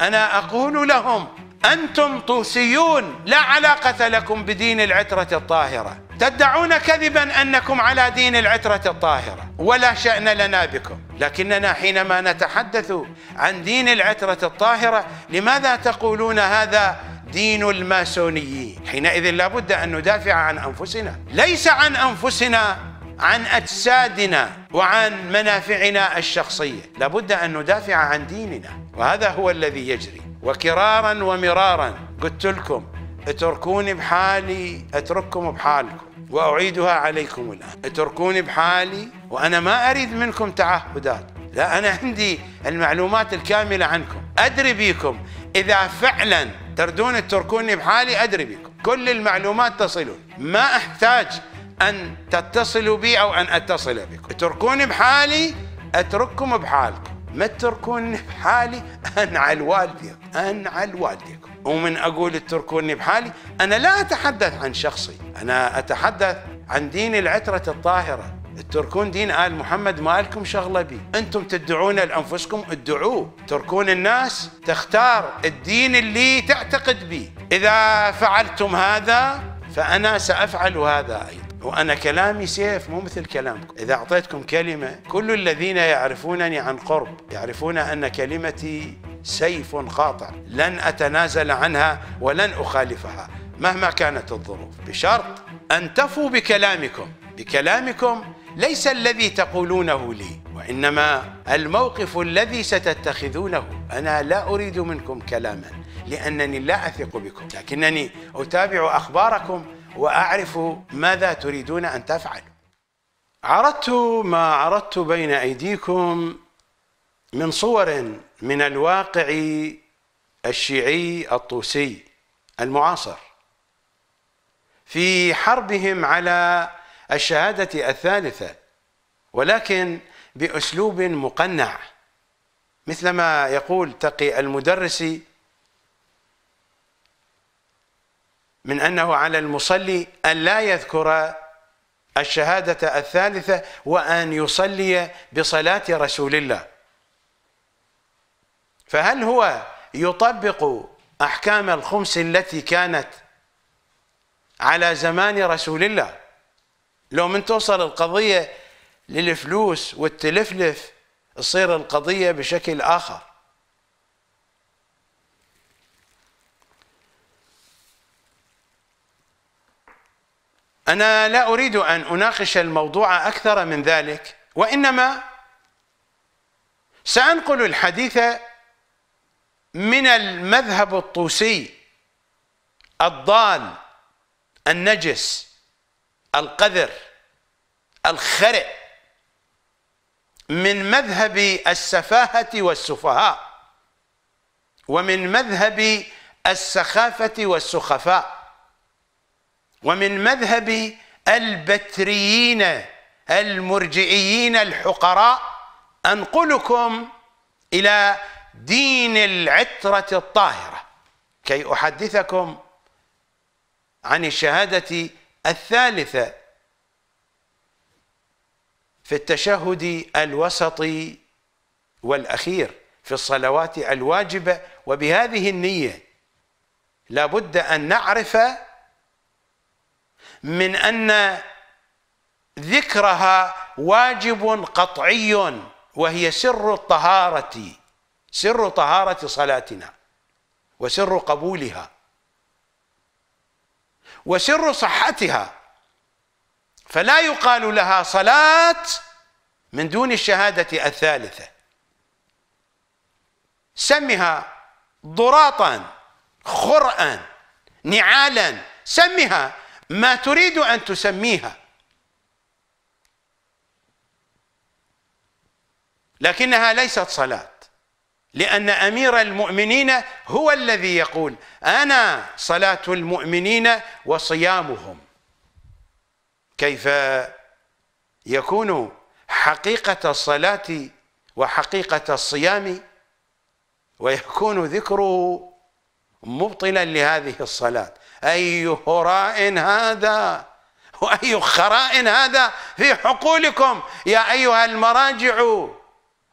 أنا أقول لهم أنتم طوسيون لا علاقة لكم بدين العترة الطاهرة تدعون كذبا أنكم على دين العترة الطاهرة ولا شأن لنا بكم لكننا حينما نتحدث عن دين العترة الطاهرة لماذا تقولون هذا دين الماسونيين حينئذ لا بد أن ندافع عن أنفسنا ليس عن أنفسنا عن أجسادنا وعن منافعنا الشخصية لابد أن ندافع عن ديننا وهذا هو الذي يجري وكرارا ومرارا قلت لكم اتركوني بحالي اترككم بحالكم واعيدها عليكم الان اتركوني بحالي وانا ما اريد منكم تعهدات لا انا عندي المعلومات الكامله عنكم ادري بيكم اذا فعلا تردون تتركوني بحالي ادري بيكم كل المعلومات تصلون ما احتاج أن تتصلوا بي أو أن أتصل بكم اتركوني بحالي أترككم بحالكم ما تتركوني بحالي أنعى على أنعى الوالدك على ومن أقول اتركوني بحالي أنا لا أتحدث عن شخصي أنا أتحدث عن دين العترة الطاهرة تركون دين آل محمد ما لكم شغلة بي أنتم تدعون لأنفسكم ادعوه تركون الناس تختار الدين اللي تعتقد به إذا فعلتم هذا فأنا سأفعل هذا أيضا وأنا كلامي سيف مو مثل كلامكم إذا أعطيتكم كلمة كل الذين يعرفونني عن قرب يعرفون أن كلمتي سيف قاطع لن أتنازل عنها ولن أخالفها مهما كانت الظروف بشرط أن تفوا بكلامكم بكلامكم ليس الذي تقولونه لي وإنما الموقف الذي ستتخذونه أنا لا أريد منكم كلاما لأنني لا أثق بكم لكنني أتابع أخباركم وأعرف ماذا تريدون أن تفعلوا عرضت ما عرضت بين أيديكم من صور من الواقع الشيعي الطوسي المعاصر في حربهم على الشهادة الثالثة ولكن بأسلوب مقنع مثلما يقول تقي المدرسي من أنه على المصلي أن لا يذكر الشهادة الثالثة وأن يصلي بصلاة رسول الله فهل هو يطبق أحكام الخمس التي كانت على زمان رسول الله لو من توصل القضية للفلوس والتلفلف تصير القضية بشكل آخر أنا لا أريد أن أناقش الموضوع أكثر من ذلك وإنما سأنقل الحديث من المذهب الطوسي الضال النجس القذر الخرئ من مذهب السفاهة والسفهاء ومن مذهب السخافة والسخفاء ومن مذهب البتريين المرجعيين الحقراء أنقلكم إلى دين العترة الطاهرة كي أحدثكم عن الشهادة الثالثة في التشهد الوسطي والأخير في الصلوات الواجبة وبهذه النية لابد أن نعرف من ان ذكرها واجب قطعي وهي سر الطهاره سر طهاره صلاتنا وسر قبولها وسر صحتها فلا يقال لها صلاه من دون الشهاده الثالثه سمها ضراطا خرا نعالا سمها ما تريد أن تسميها لكنها ليست صلاة لأن أمير المؤمنين هو الذي يقول أنا صلاة المؤمنين وصيامهم كيف يكون حقيقة الصلاة وحقيقة الصيام ويكون ذكره مبطلا لهذه الصلاة أي هراء هذا وأي خراء هذا في حقولكم يا أيها المراجع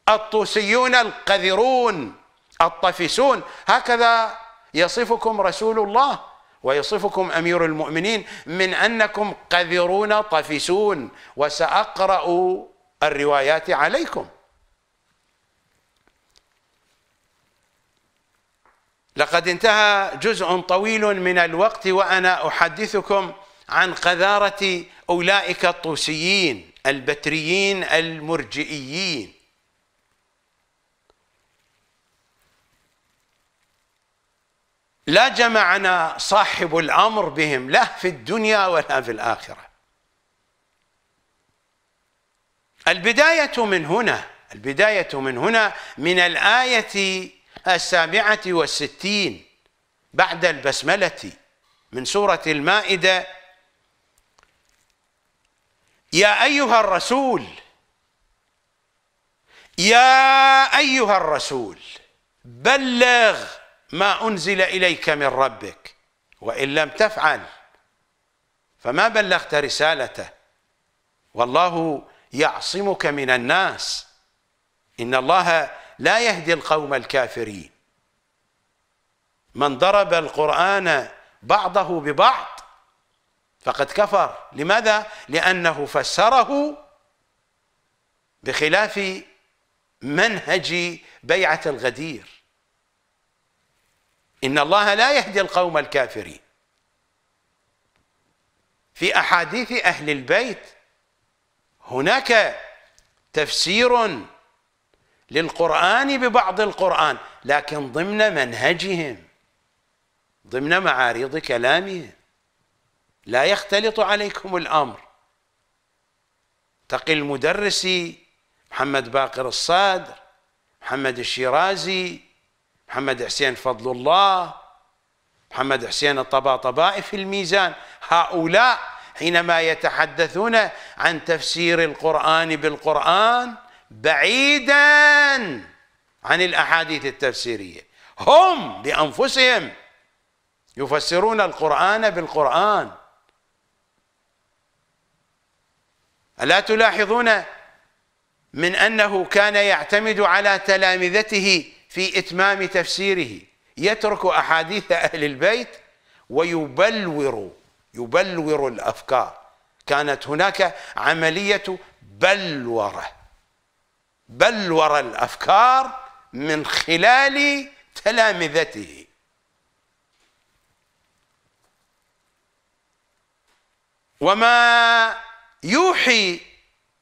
الطوسيون القذرون الطفسون هكذا يصفكم رسول الله ويصفكم أمير المؤمنين من أنكم قذرون طفسون وسأقرأ الروايات عليكم لقد انتهى جزء طويل من الوقت وانا احدثكم عن قذاره اولئك الطوسيين البتريين المرجئيين لا جمعنا صاحب الامر بهم لا في الدنيا ولا في الاخره البدايه من هنا البدايه من هنا من الايه السابعة والستين بعد البسملة من سورة المائدة يا أيها الرسول يا أيها الرسول بلغ ما أنزل إليك من ربك وإن لم تفعل فما بلغت رسالته والله يعصمك من الناس إن الله لا يهدي القوم الكافرين من ضرب القرآن بعضه ببعض فقد كفر لماذا؟ لأنه فسره بخلاف منهج بيعة الغدير إن الله لا يهدي القوم الكافرين في أحاديث أهل البيت هناك تفسير للقرآن ببعض القرآن لكن ضمن منهجهم ضمن معاريض كلامهم لا يختلط عليكم الأمر تقي المدرسي محمد باقر الصادر محمد الشيرازي محمد حسين فضل الله محمد حسين الطباطبائي في الميزان هؤلاء حينما يتحدثون عن تفسير القرآن بالقرآن بعيدا عن الاحاديث التفسيريه هم بانفسهم يفسرون القران بالقران الا تلاحظون من انه كان يعتمد على تلامذته في اتمام تفسيره يترك احاديث اهل البيت ويبلور يبلور الافكار كانت هناك عمليه بلوره بلور الافكار من خلال تلامذته وما يوحي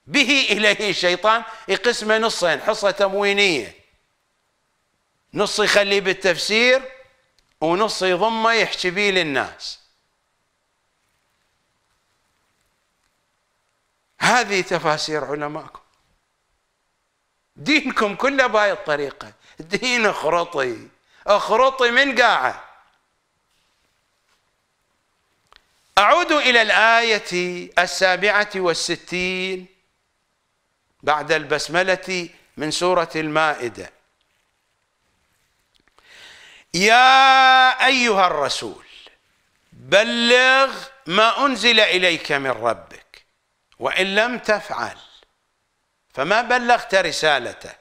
به اليه الشيطان يقسمه نصين حصه تموينيه نص يخليه بالتفسير ونص يضمه يحكي به للناس هذه تفاسير علمائكم دينكم كله بهاي الطريقة دين اخرطي اخرطي من قاعة أعود إلى الآية السابعة والستين بعد البسملة من سورة المائدة يا أيها الرسول بلغ ما أنزل إليك من ربك وإن لم تفعل فما بلغت رسالته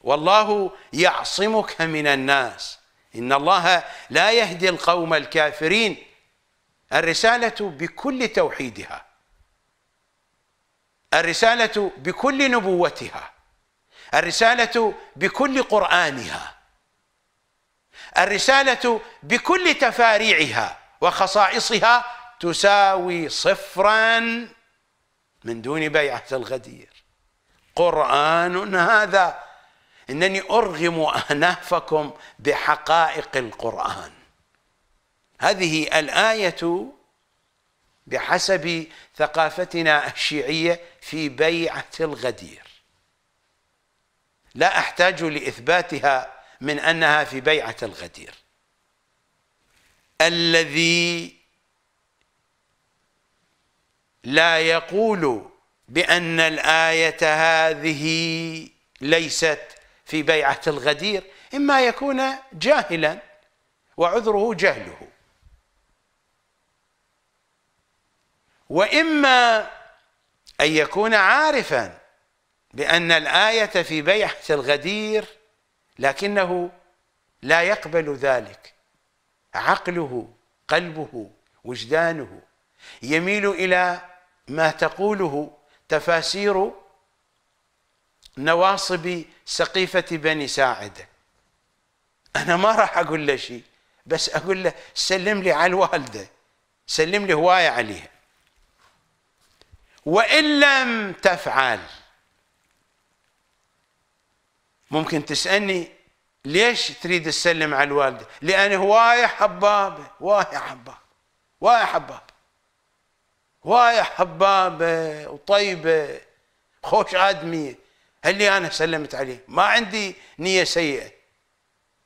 والله يعصمك من الناس إن الله لا يهدي القوم الكافرين الرسالة بكل توحيدها الرسالة بكل نبوتها الرسالة بكل قرآنها الرسالة بكل تفاريعها وخصائصها تساوي صفرا من دون بيعة الغدير قرآن هذا إنني أرغم أنافكم بحقائق القرآن هذه الآية بحسب ثقافتنا الشيعية في بيعة الغدير لا أحتاج لإثباتها من أنها في بيعة الغدير الذي لا يقول بأن الآية هذه ليست في بيعة الغدير إما يكون جاهلا وعذره جهله وإما أن يكون عارفا بأن الآية في بيعة الغدير لكنه لا يقبل ذلك عقله قلبه وجدانه يميل إلى ما تقوله تفاسير نواصب سقيفة بني ساعدة أنا ما راح أقول له شيء بس أقول له سلم لي على الوالدة سلم لي هواية عليها وإن لم تفعل ممكن تسألني ليش تريد تسلم على الوالدة لأن هواية حبابة هواية حبابة هواية حبابة هواية حبابة وطيبة خوش آدمية اللي أنا سلمت عليه ما عندي نية سيئة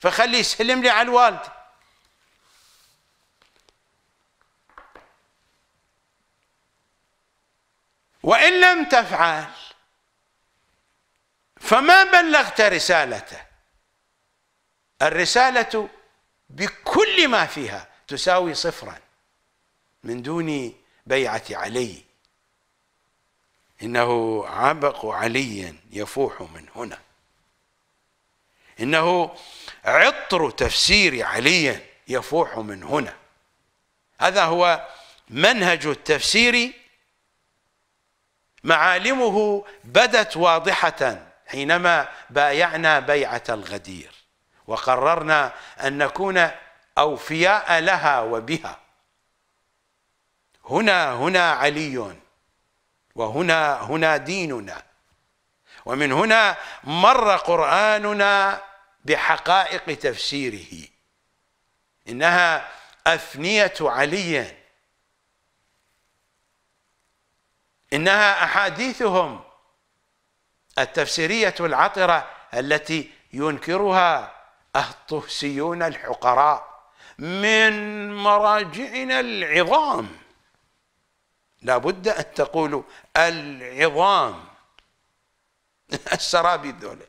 فخليه يسلم لي على الوالد وإن لم تفعل فما بلغت رسالته الرسالة بكل ما فيها تساوي صفرا من دون بيعة علي إنه عبق علي يفوح من هنا إنه عطر تفسير علي يفوح من هنا هذا هو منهج التفسير معالمه بدت واضحة حينما بايعنا بيعة الغدير وقررنا أن نكون أوفياء لها وبها هنا هنا علي وهنا هنا ديننا ومن هنا مر قرآننا بحقائق تفسيره إنها أفنية علي إنها أحاديثهم التفسيرية العطرة التي ينكرها الطهسيون الحقراء من مراجعنا العظام لابد أن تقولوا العظام السرابي ذولا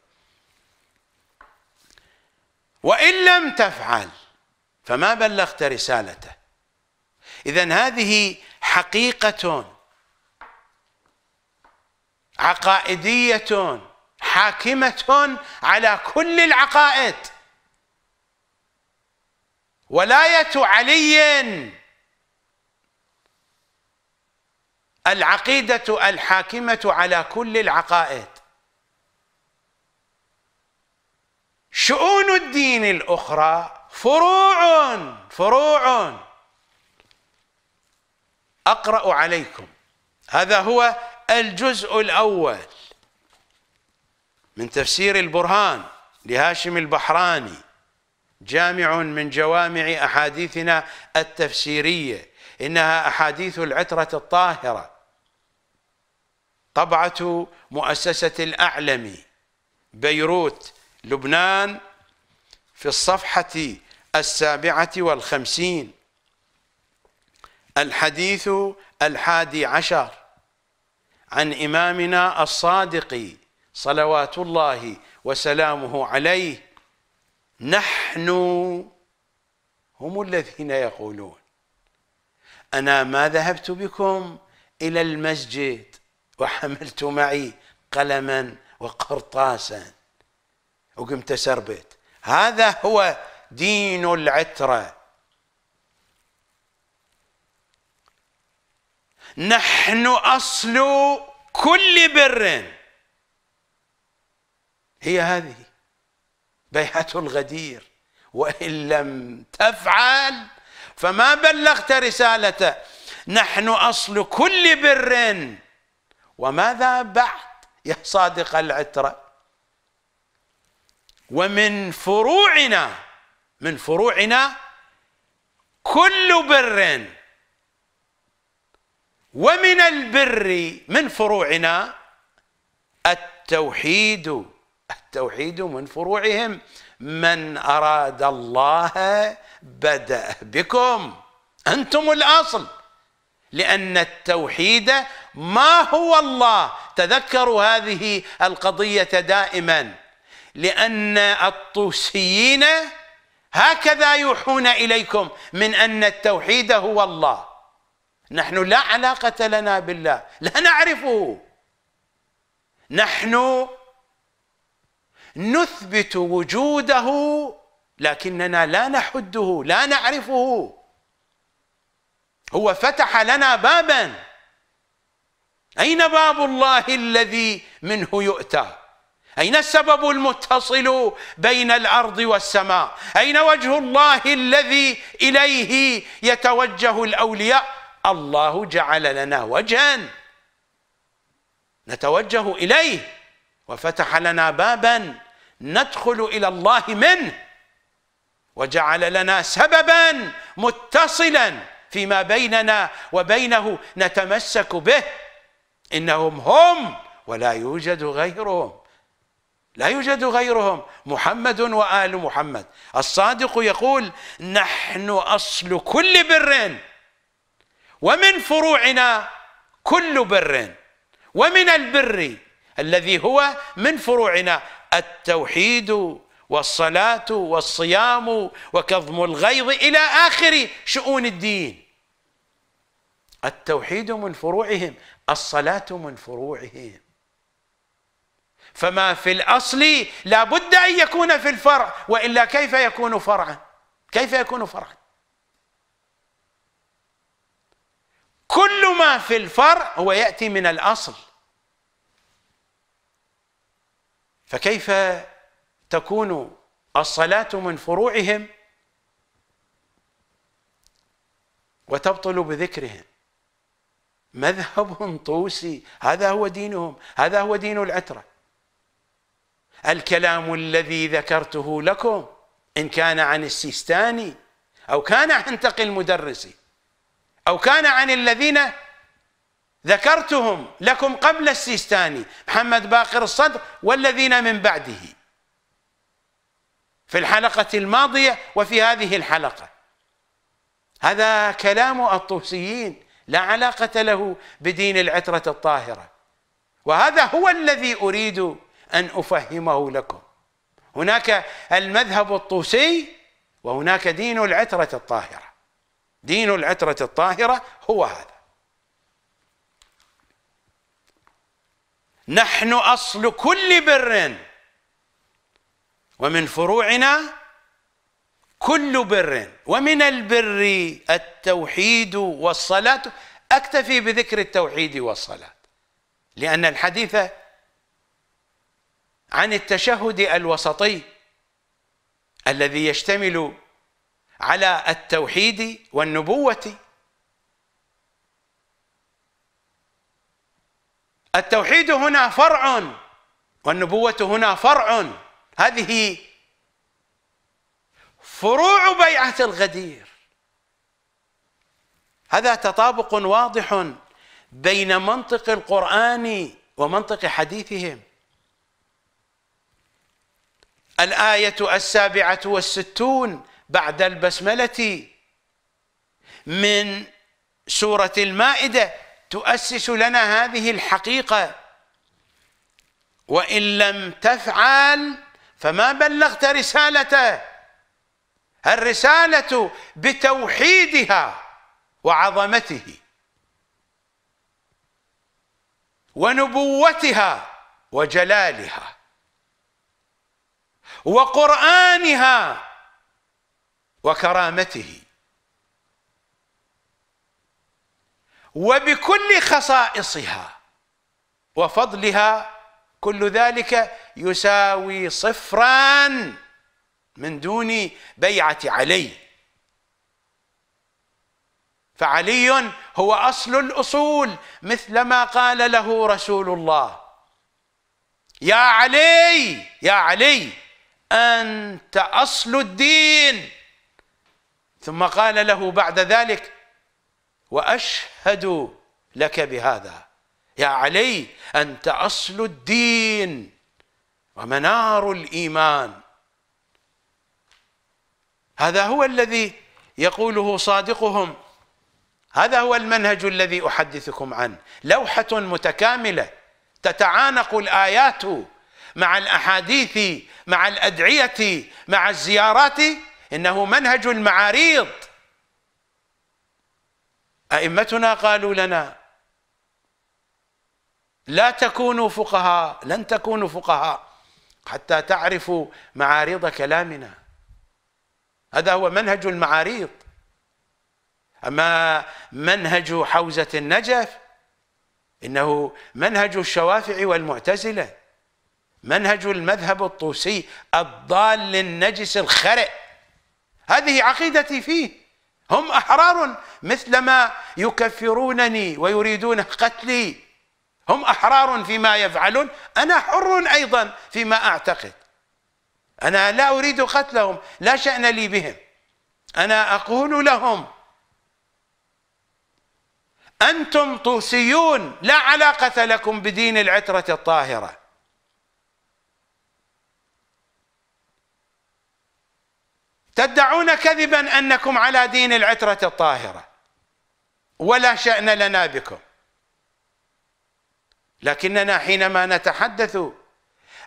وإن لم تفعل فما بلغت رسالته إذا هذه حقيقة عقائدية حاكمة على كل العقائد ولاية علي العقيدة الحاكمة على كل العقائد شؤون الدين الأخرى فروع فروع أقرأ عليكم هذا هو الجزء الأول من تفسير البرهان لهاشم البحراني جامع من جوامع أحاديثنا التفسيرية إنها أحاديث العترة الطاهرة طبعة مؤسسة الأعلم بيروت لبنان في الصفحة السابعة والخمسين الحديث الحادي عشر عن إمامنا الصادق صلوات الله وسلامه عليه نحن هم الذين يقولون أنا ما ذهبت بكم إلى المسجد وحملت معي قلما وقرطاسا وقمت سربت هذا هو دين العتره نحن اصل كل بر هي هذه بيعه الغدير وان لم تفعل فما بلغت رسالته نحن اصل كل بر وماذا بعد يا صادق العترة ومن فروعنا من فروعنا كل بر ومن البر من فروعنا التوحيد التوحيد من فروعهم من أراد الله بدأ بكم أنتم الأصل لأن التوحيد ما هو الله تذكروا هذه القضية دائما لأن الطوسيين هكذا يوحون إليكم من أن التوحيد هو الله نحن لا علاقة لنا بالله لا نعرفه نحن نثبت وجوده لكننا لا نحده لا نعرفه هو فتح لنا بابا أين باب الله الذي منه يؤتى أين السبب المتصل بين الأرض والسماء أين وجه الله الذي إليه يتوجه الأولياء الله جعل لنا وجها نتوجه إليه وفتح لنا بابا ندخل إلى الله منه وجعل لنا سببا متصلا فيما بيننا وبينه نتمسك به إنهم هم ولا يوجد غيرهم لا يوجد غيرهم محمد وآل محمد الصادق يقول نحن أصل كل بر ومن فروعنا كل بر ومن البر الذي هو من فروعنا التوحيد والصلاة والصيام وكظم الغيظ إلى آخر شؤون الدين التوحيد من فروعهم الصلاة من فروعهم فما في الأصل لا بد أن يكون في الفرع وإلا كيف يكون فرعا كيف يكون فرعا كل ما في الفرع هو يأتي من الأصل فكيف تكون الصلاة من فروعهم وتبطل بذكرهم مذهب طوسي هذا هو دينهم هذا هو دين العترة الكلام الذي ذكرته لكم إن كان عن السيستاني أو كان عن تقي المدرسي أو كان عن الذين ذكرتهم لكم قبل السيستاني محمد باقر الصدر والذين من بعده في الحلقة الماضية وفي هذه الحلقة هذا كلام الطوسيين لا علاقة له بدين العترة الطاهرة وهذا هو الذي أريد أن أفهمه لكم هناك المذهب الطوسي وهناك دين العترة الطاهرة دين العترة الطاهرة هو هذا نحن أصل كل بر ومن فروعنا كل بر ومن البر التوحيد والصلاة أكتفي بذكر التوحيد والصلاة لأن الحديث عن التشهد الوسطي الذي يشتمل على التوحيد والنبوة التوحيد هنا فرع والنبوة هنا فرع هذه فروع بيعة الغدير هذا تطابق واضح بين منطق القرآن ومنطق حديثهم الآية السابعة والستون بعد البسملة من سورة المائدة تؤسس لنا هذه الحقيقة وإن لم تفعل فما بلغت رسالته الرسالة بتوحيدها وعظمته ونبوتها وجلالها وقرآنها وكرامته وبكل خصائصها وفضلها كل ذلك يساوي صفراً من دون بيعة علي فعلي هو أصل الأصول مثلما قال له رسول الله يا علي يا علي أنت أصل الدين ثم قال له بعد ذلك وأشهد لك بهذا يا علي أنت أصل الدين ومنار الإيمان هذا هو الذي يقوله صادقهم هذا هو المنهج الذي أحدثكم عنه لوحة متكاملة تتعانق الآيات مع الأحاديث مع الأدعية مع الزيارات إنه منهج المعاريض أئمتنا قالوا لنا لا تكونوا فقهاء لن تكونوا فقهاء حتى تعرفوا معارض كلامنا هذا هو منهج المعاريض أما منهج حوزة النجف إنه منهج الشوافع والمعتزلة منهج المذهب الطوسي الضال للنجس الخرئ هذه عقيدتي فيه هم أحرار مثلما يكفرونني ويريدون قتلي هم أحرار فيما يفعلون أنا حر أيضا فيما أعتقد أنا لا أريد قتلهم لا شأن لي بهم أنا أقول لهم أنتم طوسيون لا علاقة لكم بدين العترة الطاهرة تدعون كذبا أنكم على دين العترة الطاهرة ولا شأن لنا بكم لكننا حينما نتحدث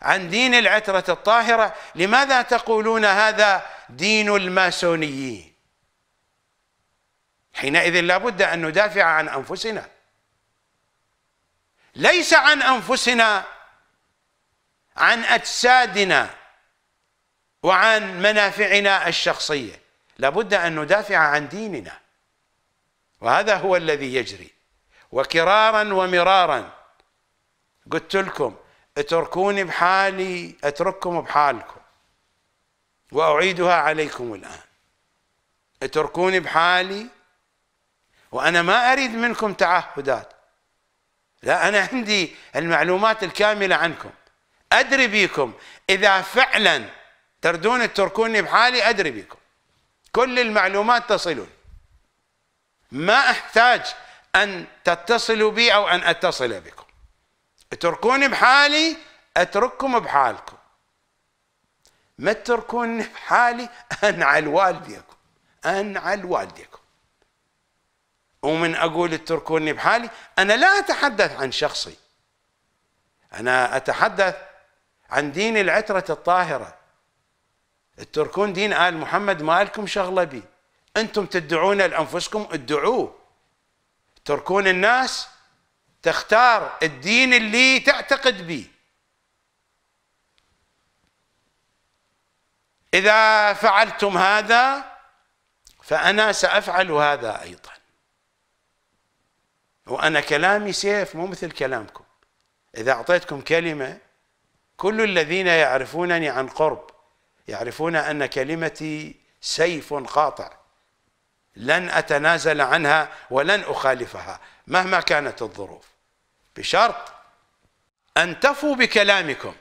عن دين العترة الطاهرة لماذا تقولون هذا دين الماسونيين حينئذ لابد أن ندافع عن أنفسنا ليس عن أنفسنا عن أجسادنا وعن منافعنا الشخصية لابد أن ندافع عن ديننا وهذا هو الذي يجري وكرارا ومرارا قلت لكم اتركوني بحالي اترككم بحالكم واعيدها عليكم الان اتركوني بحالي وانا ما اريد منكم تعهدات لا انا عندي المعلومات الكامله عنكم ادري بيكم اذا فعلا تردون تتركوني بحالي ادري بيكم كل المعلومات تصلون ما احتاج ان تتصلوا بي او ان اتصل بكم اتركوني بحالي اترككم بحالكم ما تتركوني بحالي انعل والديكم انعل والديكم ومن اقول اتركوني بحالي انا لا اتحدث عن شخصي انا اتحدث عن دين العتره الطاهره اتركون دين ال محمد ما لكم شغله به انتم تدعون لانفسكم ادعوه تركون الناس تختار الدين اللي تعتقد به إذا فعلتم هذا فأنا سأفعل هذا أيضا وأنا كلامي سيف مو مثل كلامكم إذا أعطيتكم كلمة كل الذين يعرفونني عن قرب يعرفون أن كلمتي سيف قاطع لن أتنازل عنها ولن أخالفها مهما كانت الظروف بشرط أن تفوا بكلامكم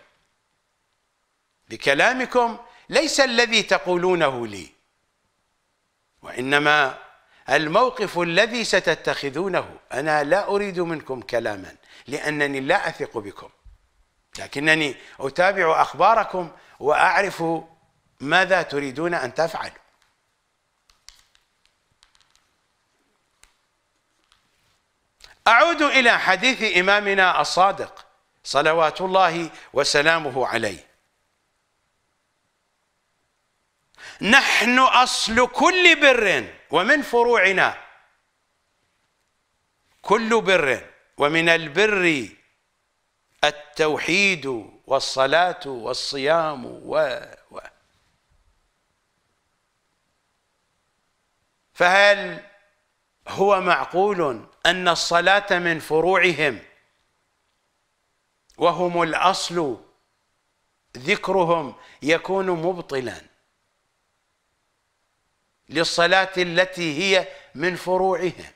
بكلامكم ليس الذي تقولونه لي وإنما الموقف الذي ستتخذونه أنا لا أريد منكم كلاما لأنني لا أثق بكم لكنني أتابع أخباركم وأعرف ماذا تريدون أن تفعلوا أعود إلى حديث إمامنا الصادق صلوات الله وسلامه عليه نحن أصل كل بر ومن فروعنا كل بر ومن البر التوحيد والصلاة والصيام و, و فهل هو معقول أن الصلاة من فروعهم وهم الأصل ذكرهم يكون مبطلا للصلاة التي هي من فروعهم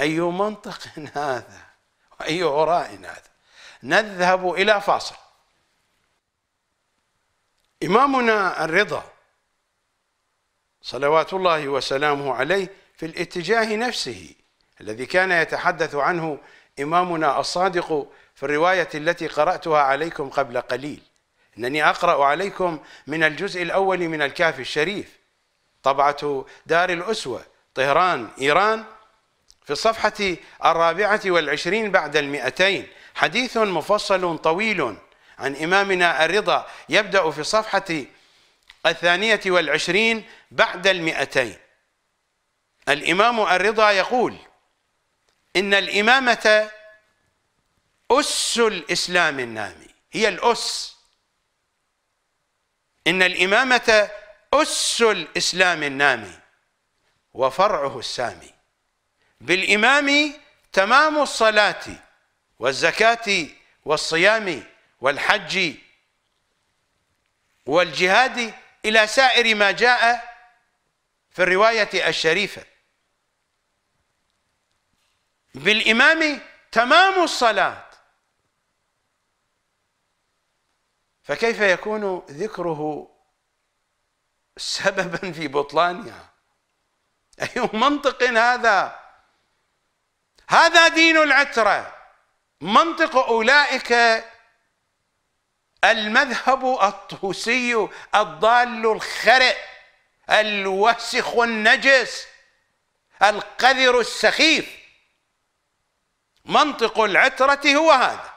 أي منطق هذا وأي عراء هذا نذهب إلى فاصل إمامنا الرضا صلوات الله وسلامه عليه في الاتجاه نفسه الذي كان يتحدث عنه إمامنا الصادق في الرواية التي قرأتها عليكم قبل قليل إنني أقرأ عليكم من الجزء الأول من الكاف الشريف طبعة دار الأسوة طهران إيران في الصفحة الرابعة والعشرين بعد المئتين حديث مفصل طويل عن إمامنا الرضا يبدأ في صفحة الثانية والعشرين بعد المئتين الإمام الرضا يقول إن الإمامة أس الإسلام النامي هي الأس إن الإمامة أس الإسلام النامي وفرعه السامي بالإمام تمام الصلاة والزكاة والصيام والحج والجهاد إلى سائر ما جاء في الرواية الشريفة بالإمام تمام الصلاة فكيف يكون ذكره سببا في بطلانها أي منطق هذا هذا دين العترة منطق أولئك المذهب الطوسي الضال الخرئ الوسخ النجس القذر السخيف منطق العترة هو هذا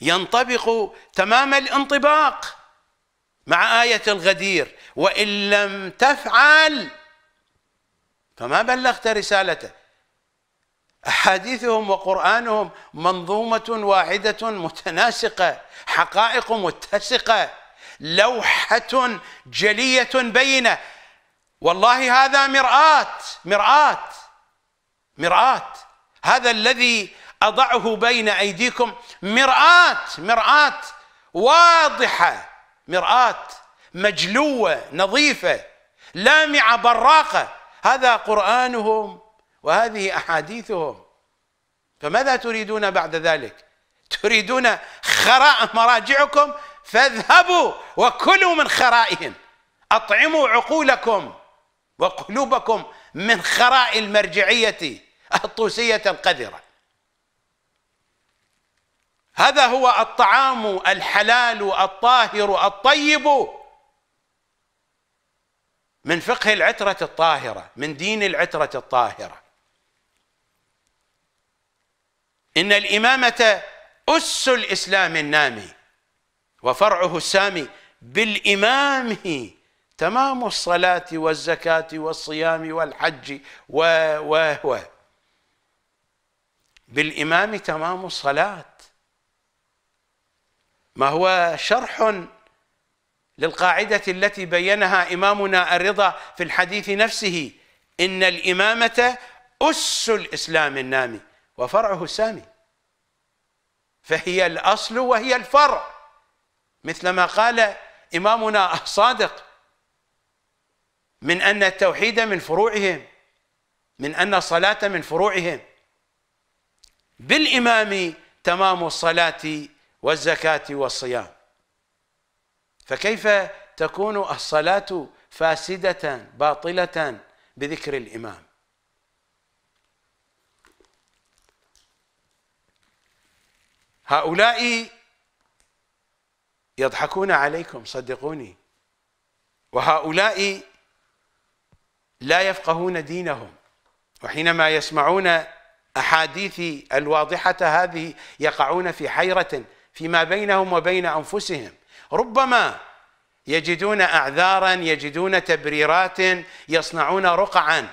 ينطبق تمام الانطباق مع آية الغدير وإن لم تفعل فما بلغت رسالته احاديثهم وقرانهم منظومه واحده متناسقه حقائق متسقه لوحه جليه بينه والله هذا مراه مراه مراه هذا الذي اضعه بين ايديكم مراه مراه واضحه مراه مجلوه نظيفه لامعه براقه هذا قرانهم وهذه أحاديثهم فماذا تريدون بعد ذلك تريدون خراء مراجعكم فاذهبوا وكلوا من خرائهم أطعموا عقولكم وقلوبكم من خراء المرجعية الطوسية القذرة هذا هو الطعام الحلال الطاهر الطيب من فقه العترة الطاهرة من دين العترة الطاهرة إن الإمامة أس الإسلام النامي وفرعه السامي بالإمام تمام الصلاة والزكاة والصيام والحج و و و بالإمام تمام الصلاة ما هو شرح للقاعدة التي بينها إمامنا الرضا في الحديث نفسه إن الإمامة أس الإسلام النامي وفرعه السامي فهي الأصل وهي الفرع مثل ما قال إمامنا الصادق من أن التوحيد من فروعهم من أن الصلاة من فروعهم بالإمام تمام الصلاة والزكاة والصيام فكيف تكون الصلاة فاسدة باطلة بذكر الإمام هؤلاء يضحكون عليكم صدقوني وهؤلاء لا يفقهون دينهم وحينما يسمعون احاديثي الواضحه هذه يقعون في حيره فيما بينهم وبين انفسهم ربما يجدون اعذارا يجدون تبريرات يصنعون رقعا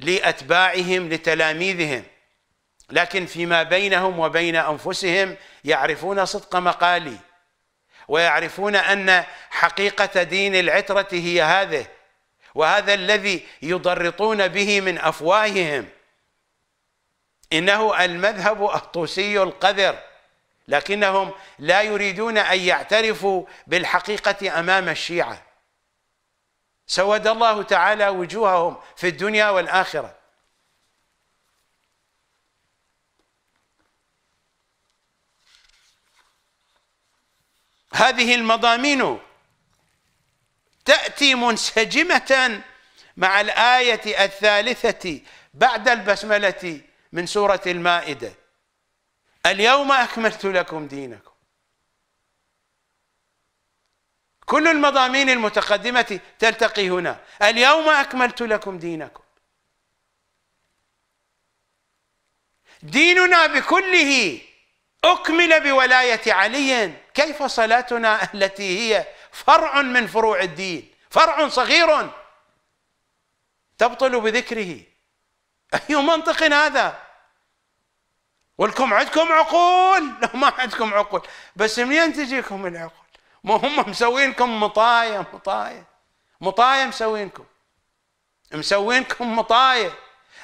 لاتباعهم لتلاميذهم لكن فيما بينهم وبين انفسهم يعرفون صدق مقالي ويعرفون ان حقيقه دين العتره هي هذه وهذا الذي يضرطون به من افواههم انه المذهب الطوسي القذر لكنهم لا يريدون ان يعترفوا بالحقيقه امام الشيعه سود الله تعالى وجوههم في الدنيا والاخره هذه المضامين تأتي منسجمة مع الآية الثالثة بعد البسملة من سورة المائدة اليوم أكملت لكم دينكم كل المضامين المتقدمة تلتقي هنا اليوم أكملت لكم دينكم ديننا بكله أكمل بولاية علي كيف صلاتنا التي هي فرع من فروع الدين فرع صغير تبطل بذكره أي منطق هذا ولكم عندكم عقول لو ما عندكم عقول بس منين تجيكم العقول ما هم مسوينكم مطاية مطاية مطاية مسوينكم مسوينكم مطاية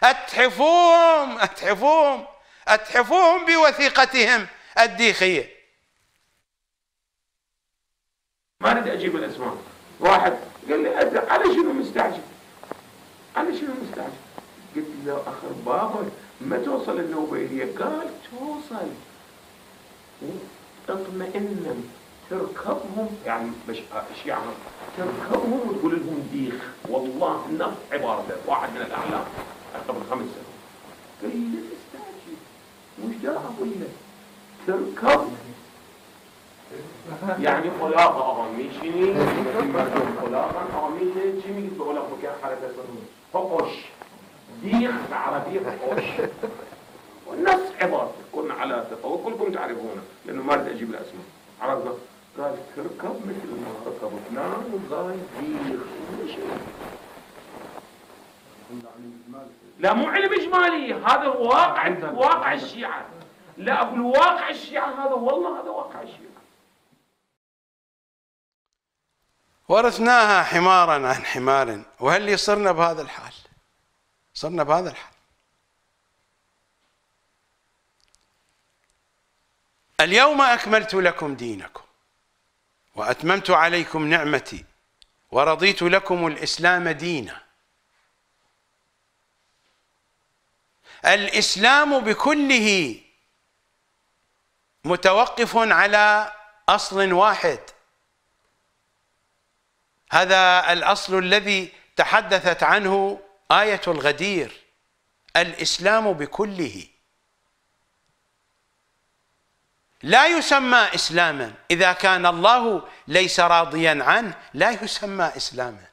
أتحفوهم أتحفوهم أتحفوهم بوثيقتهم الديخية ما أريد أجيب الأسماء واحد قال لي أنت على شنو مستعجل على شنو مستعجل قلت له أخر بابك ما توصل النوبة إلي قال توصل اطمئن تركبهم يعني مش يعني تركبهم وتقول لهم ديخ والله نفس عبارته واحد من الاعلام اكثر من خمس سنوات قال قليل واشترى كل ده كفر یعنی خلاق آقا آه میشینی مردم خلاقا آقا آه میشینی چی میگید به خلاق بکر حرکت کنید ديخ بالعربية حقش والناس عبارة كنا على ثقة وكلكم تعرفونه لأنه ما أريد أجيب الأسماء عرفنا قال تركب مثل ما ركب فلان وقال ديخ ومشي الحمد لله لا مو علم اجمالي هذا واقع واقع الشيعه لا اقول واقع الشيعه هذا والله هذا واقع الشيعه ورثناها حمارا عن حمار وهل صرنا بهذا الحال صرنا بهذا الحال اليوم أكملت لكم دينكم وأتممت عليكم نعمتي ورضيت لكم الإسلام دينا الاسلام بكله متوقف على اصل واحد هذا الاصل الذي تحدثت عنه ايه الغدير الاسلام بكله لا يسمى اسلاما اذا كان الله ليس راضيا عنه لا يسمى اسلاما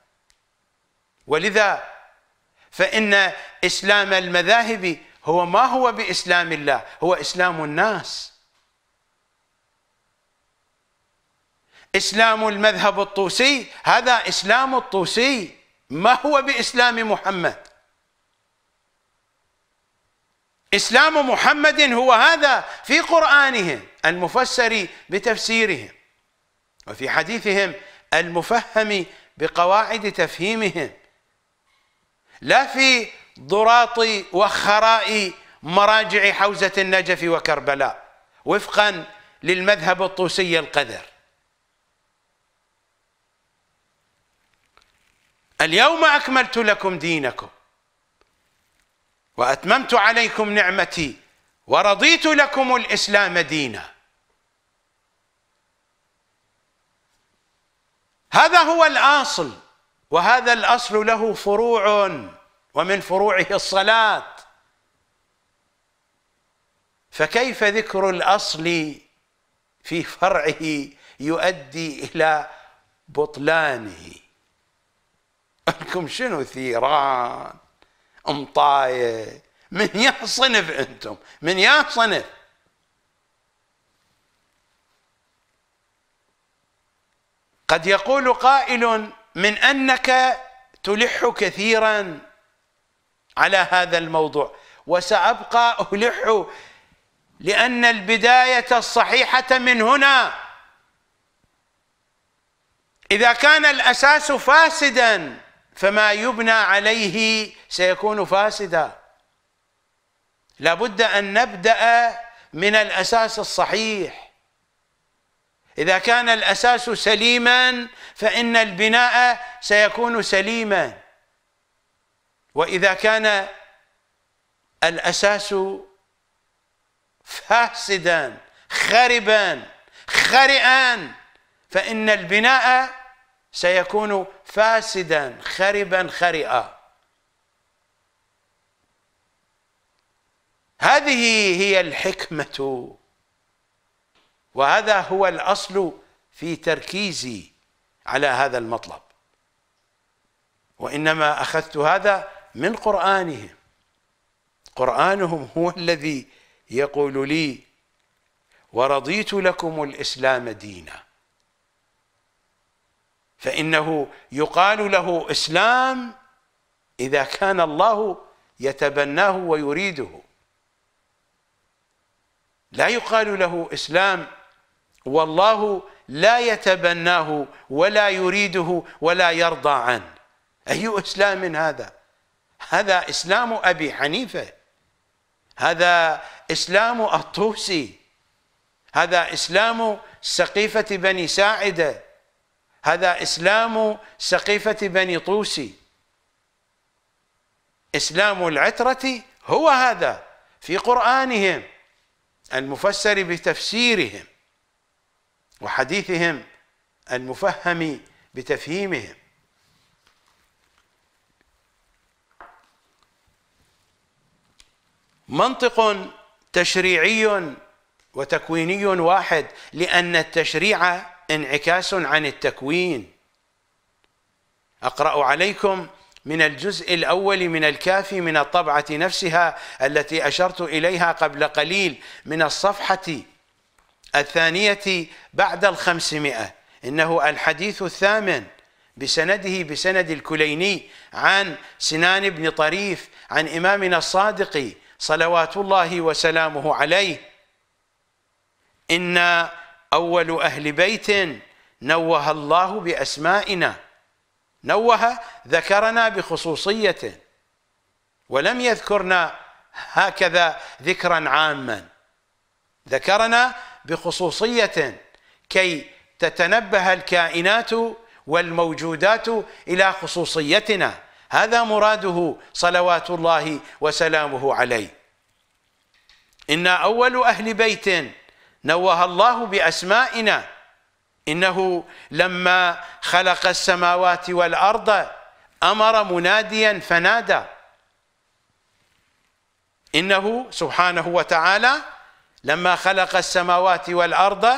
ولذا فإن إسلام المذاهب هو ما هو بإسلام الله هو إسلام الناس إسلام المذهب الطوسي هذا إسلام الطوسي ما هو بإسلام محمد إسلام محمد هو هذا في قرآنهم المفسر بتفسيرهم وفي حديثهم المفهم بقواعد تفهيمهم لا في ضراط وخراء مراجع حوزة النجف وكربلاء وفقا للمذهب الطوسي القذر اليوم أكملت لكم دينكم وأتممت عليكم نعمتي ورضيت لكم الإسلام دينا هذا هو الأصل وهذا الاصل له فروع ومن فروعه الصلاه فكيف ذكر الاصل في فرعه يؤدي الى بطلانه انكم شنو ثيران امطايه من يصنف انتم من يصنف قد يقول قائل من انك تلح كثيرا على هذا الموضوع وسابقى الح لان البدايه الصحيحه من هنا اذا كان الاساس فاسدا فما يبنى عليه سيكون فاسدا لابد ان نبدا من الاساس الصحيح إذا كان الأساس سليما فإن البناء سيكون سليما وإذا كان الأساس فاسدا خربا خرئا فإن البناء سيكون فاسدا خربا خرئا هذه هي الحكمة وهذا هو الأصل في تركيزي على هذا المطلب وإنما أخذت هذا من قرآنهم قرآنهم هو الذي يقول لي ورضيت لكم الإسلام دينا فإنه يقال له إسلام إذا كان الله يتبناه ويريده لا يقال له إسلام والله لا يتبناه ولا يريده ولا يرضى عنه أي إسلام هذا هذا إسلام أبي حنيفة هذا إسلام الطوسي هذا إسلام سقيفة بني ساعدة هذا إسلام سقيفة بني طوسي إسلام العترة هو هذا في قرآنهم المفسر بتفسيرهم وحديثهم المفهم بتفهيمهم منطق تشريعي وتكويني واحد لان التشريع انعكاس عن التكوين اقرا عليكم من الجزء الاول من الكافي من الطبعه نفسها التي اشرت اليها قبل قليل من الصفحه الثانية بعد الخمسمائة إنه الحديث الثامن بسنده بسند الكليني عن سنان بن طريف عن إمامنا الصادق صلوات الله وسلامه عليه إن أول أهل بيت نوه الله بأسمائنا نوه ذكرنا بخصوصية ولم يذكرنا هكذا ذكرا عاما ذكرنا بخصوصية كي تتنبه الكائنات والموجودات إلى خصوصيتنا هذا مراده صلوات الله وسلامه عليه إنا أول أهل بيت نوه الله بأسمائنا إنه لما خلق السماوات والأرض أمر مناديا فنادى إنه سبحانه وتعالى لما خلق السماوات والأرض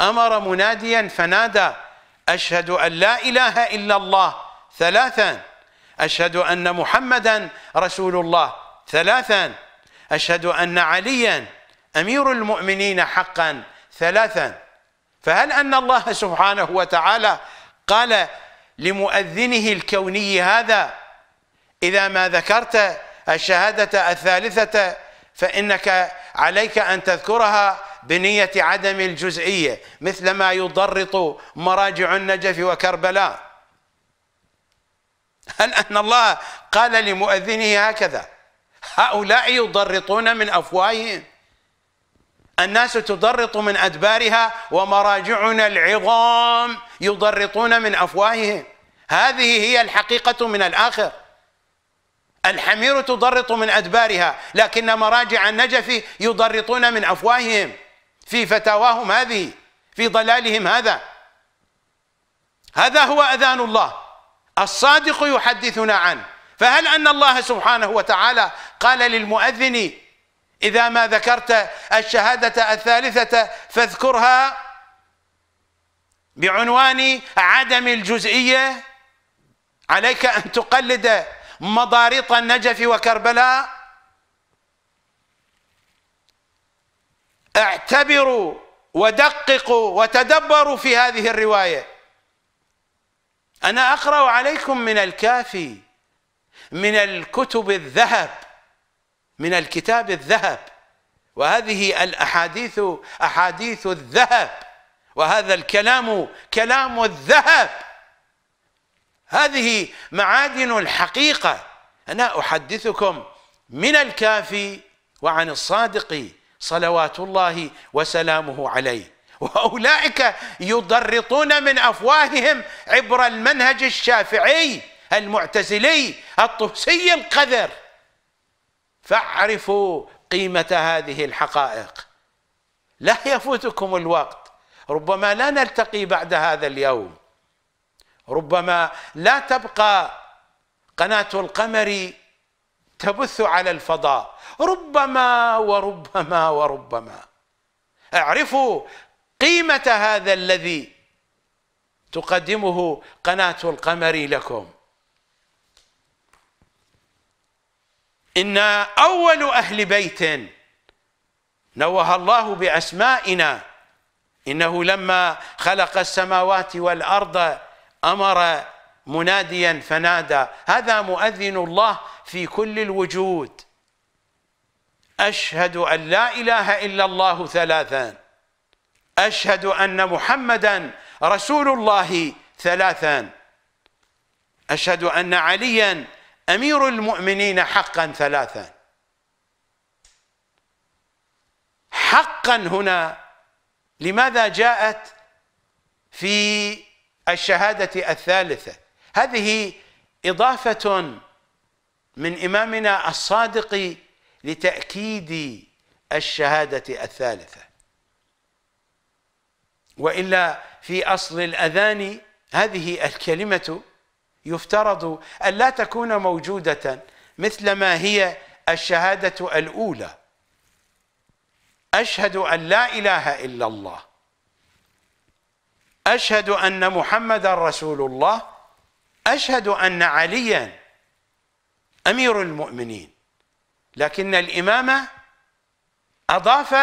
أمر مناديا فنادى أشهد أن لا إله إلا الله ثلاثا أشهد أن محمدا رسول الله ثلاثا أشهد أن عليا أمير المؤمنين حقا ثلاثا فهل أن الله سبحانه وتعالى قال لمؤذنه الكوني هذا إذا ما ذكرت الشهادة الثالثة فإنك عليك أن تذكرها بنية عدم الجزئية مثل ما يضرط مراجع النجف وكربلاء هل أن الله قال لمؤذنه هكذا هؤلاء يضرطون من أفواههم الناس تضرط من أدبارها ومراجعنا العظام يضرطون من أفواههم هذه هي الحقيقة من الآخر الحمير تضرط من أدبارها لكن مراجع النجف يضرطون من أفواههم في فتاواهم هذه في ضلالهم هذا هذا هو أذان الله الصادق يحدثنا عنه فهل أن الله سبحانه وتعالى قال للمؤذن إذا ما ذكرت الشهادة الثالثة فاذكرها بعنوان عدم الجزئية عليك أن تقلد مضاريط النجف وكربلاء اعتبروا ودققوا وتدبروا في هذه الرواية أنا أقرأ عليكم من الكافي من الكتب الذهب من الكتاب الذهب وهذه الأحاديث أحاديث الذهب وهذا الكلام كلام الذهب هذه معادن الحقيقة أنا أحدثكم من الكافي وعن الصادق صلوات الله وسلامه عليه وأولئك يضرطون من أفواههم عبر المنهج الشافعي المعتزلي الطوسي القذر فاعرفوا قيمة هذه الحقائق لا يفوتكم الوقت ربما لا نلتقي بعد هذا اليوم ربما لا تبقى قناة القمر تبث على الفضاء ربما وربما وربما اعرفوا قيمة هذا الذي تقدمه قناة القمر لكم إن أول أهل بيت نوه الله بأسمائنا إنه لما خلق السماوات والأرض امر مناديا فنادى هذا مؤذن الله في كل الوجود اشهد ان لا اله الا الله ثلاثا اشهد ان محمدا رسول الله ثلاثا اشهد ان عليا امير المؤمنين حقا ثلاثا حقا هنا لماذا جاءت في الشهادة الثالثة هذه إضافة من إمامنا الصادق لتأكيد الشهادة الثالثة وإلا في أصل الأذان هذه الكلمة يفترض أن لا تكون موجودة مثل ما هي الشهادة الأولى أشهد أن لا إله إلا الله أشهد أن محمد رسول الله أشهد أن عليا أمير المؤمنين لكن الإمامة أضاف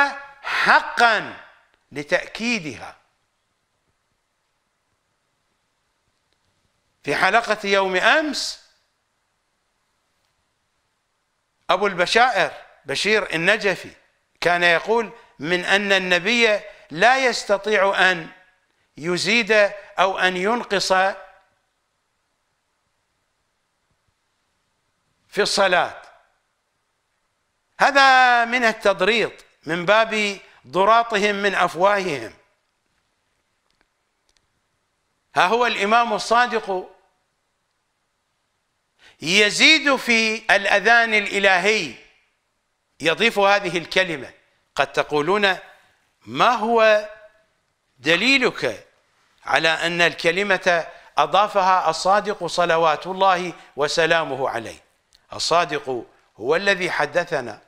حقا لتأكيدها في حلقة يوم أمس أبو البشائر بشير النجفي كان يقول من أن النبي لا يستطيع أن يزيد او ان ينقص في الصلاه هذا من التضريط من باب ضراطهم من افواههم ها هو الامام الصادق يزيد في الاذان الالهي يضيف هذه الكلمه قد تقولون ما هو دليلك على أن الكلمة أضافها الصادق صلوات الله وسلامه عليه الصادق هو الذي حدثنا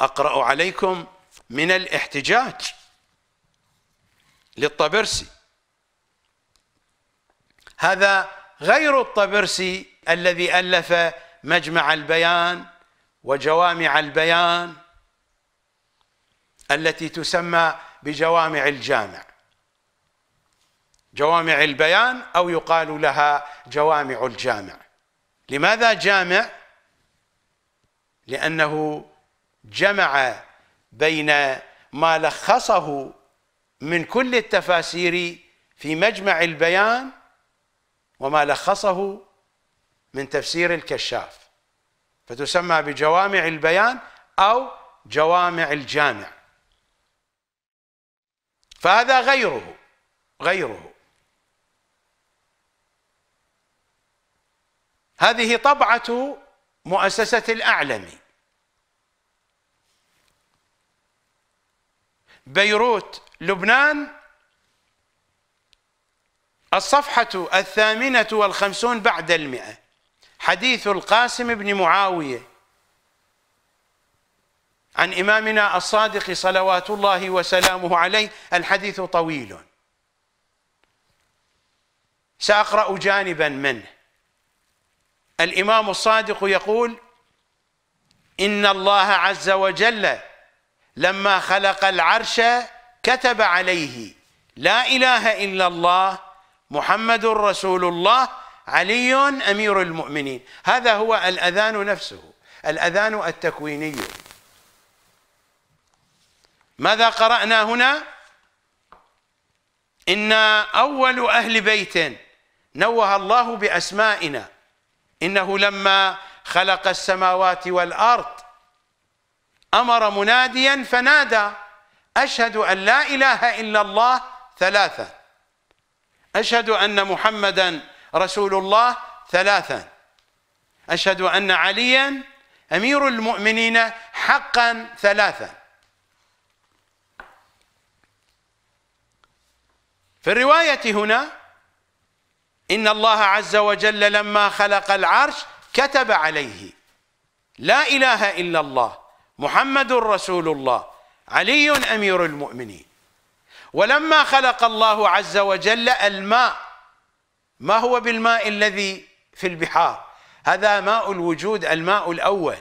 أقرأ عليكم من الاحتجاج للطبرسي هذا غير الطبرسي الذي ألف مجمع البيان وجوامع البيان التي تسمى بجوامع الجامع جوامع البيان أو يقال لها جوامع الجامع لماذا جامع؟ لأنه جمع بين ما لخصه من كل التفاسير في مجمع البيان وما لخصه من تفسير الكشاف فتسمى بجوامع البيان أو جوامع الجامع فهذا غيره غيره هذه طبعة مؤسسة الأعلم بيروت لبنان الصفحة الثامنة والخمسون بعد المئة حديث القاسم بن معاوية عن إمامنا الصادق صلوات الله وسلامه عليه الحديث طويل سأقرأ جانبا منه الإمام الصادق يقول إن الله عز وجل لما خلق العرش كتب عليه لا إله إلا الله محمد رسول الله علي أمير المؤمنين هذا هو الأذان نفسه الأذان التكويني ماذا قرأنا هنا إن أول أهل بيت نوه الله بأسمائنا إنه لما خلق السماوات والأرض أمر مناديا فنادى أشهد أن لا إله إلا الله ثلاثا أشهد أن محمدا رسول الله ثلاثا أشهد أن عليا أمير المؤمنين حقا ثلاثا في الرواية هنا إن الله عز وجل لما خلق العرش كتب عليه لا إله إلا الله محمد رسول الله علي أمير المؤمنين ولما خلق الله عز وجل الماء ما هو بالماء الذي في البحار هذا ماء الوجود الماء الأول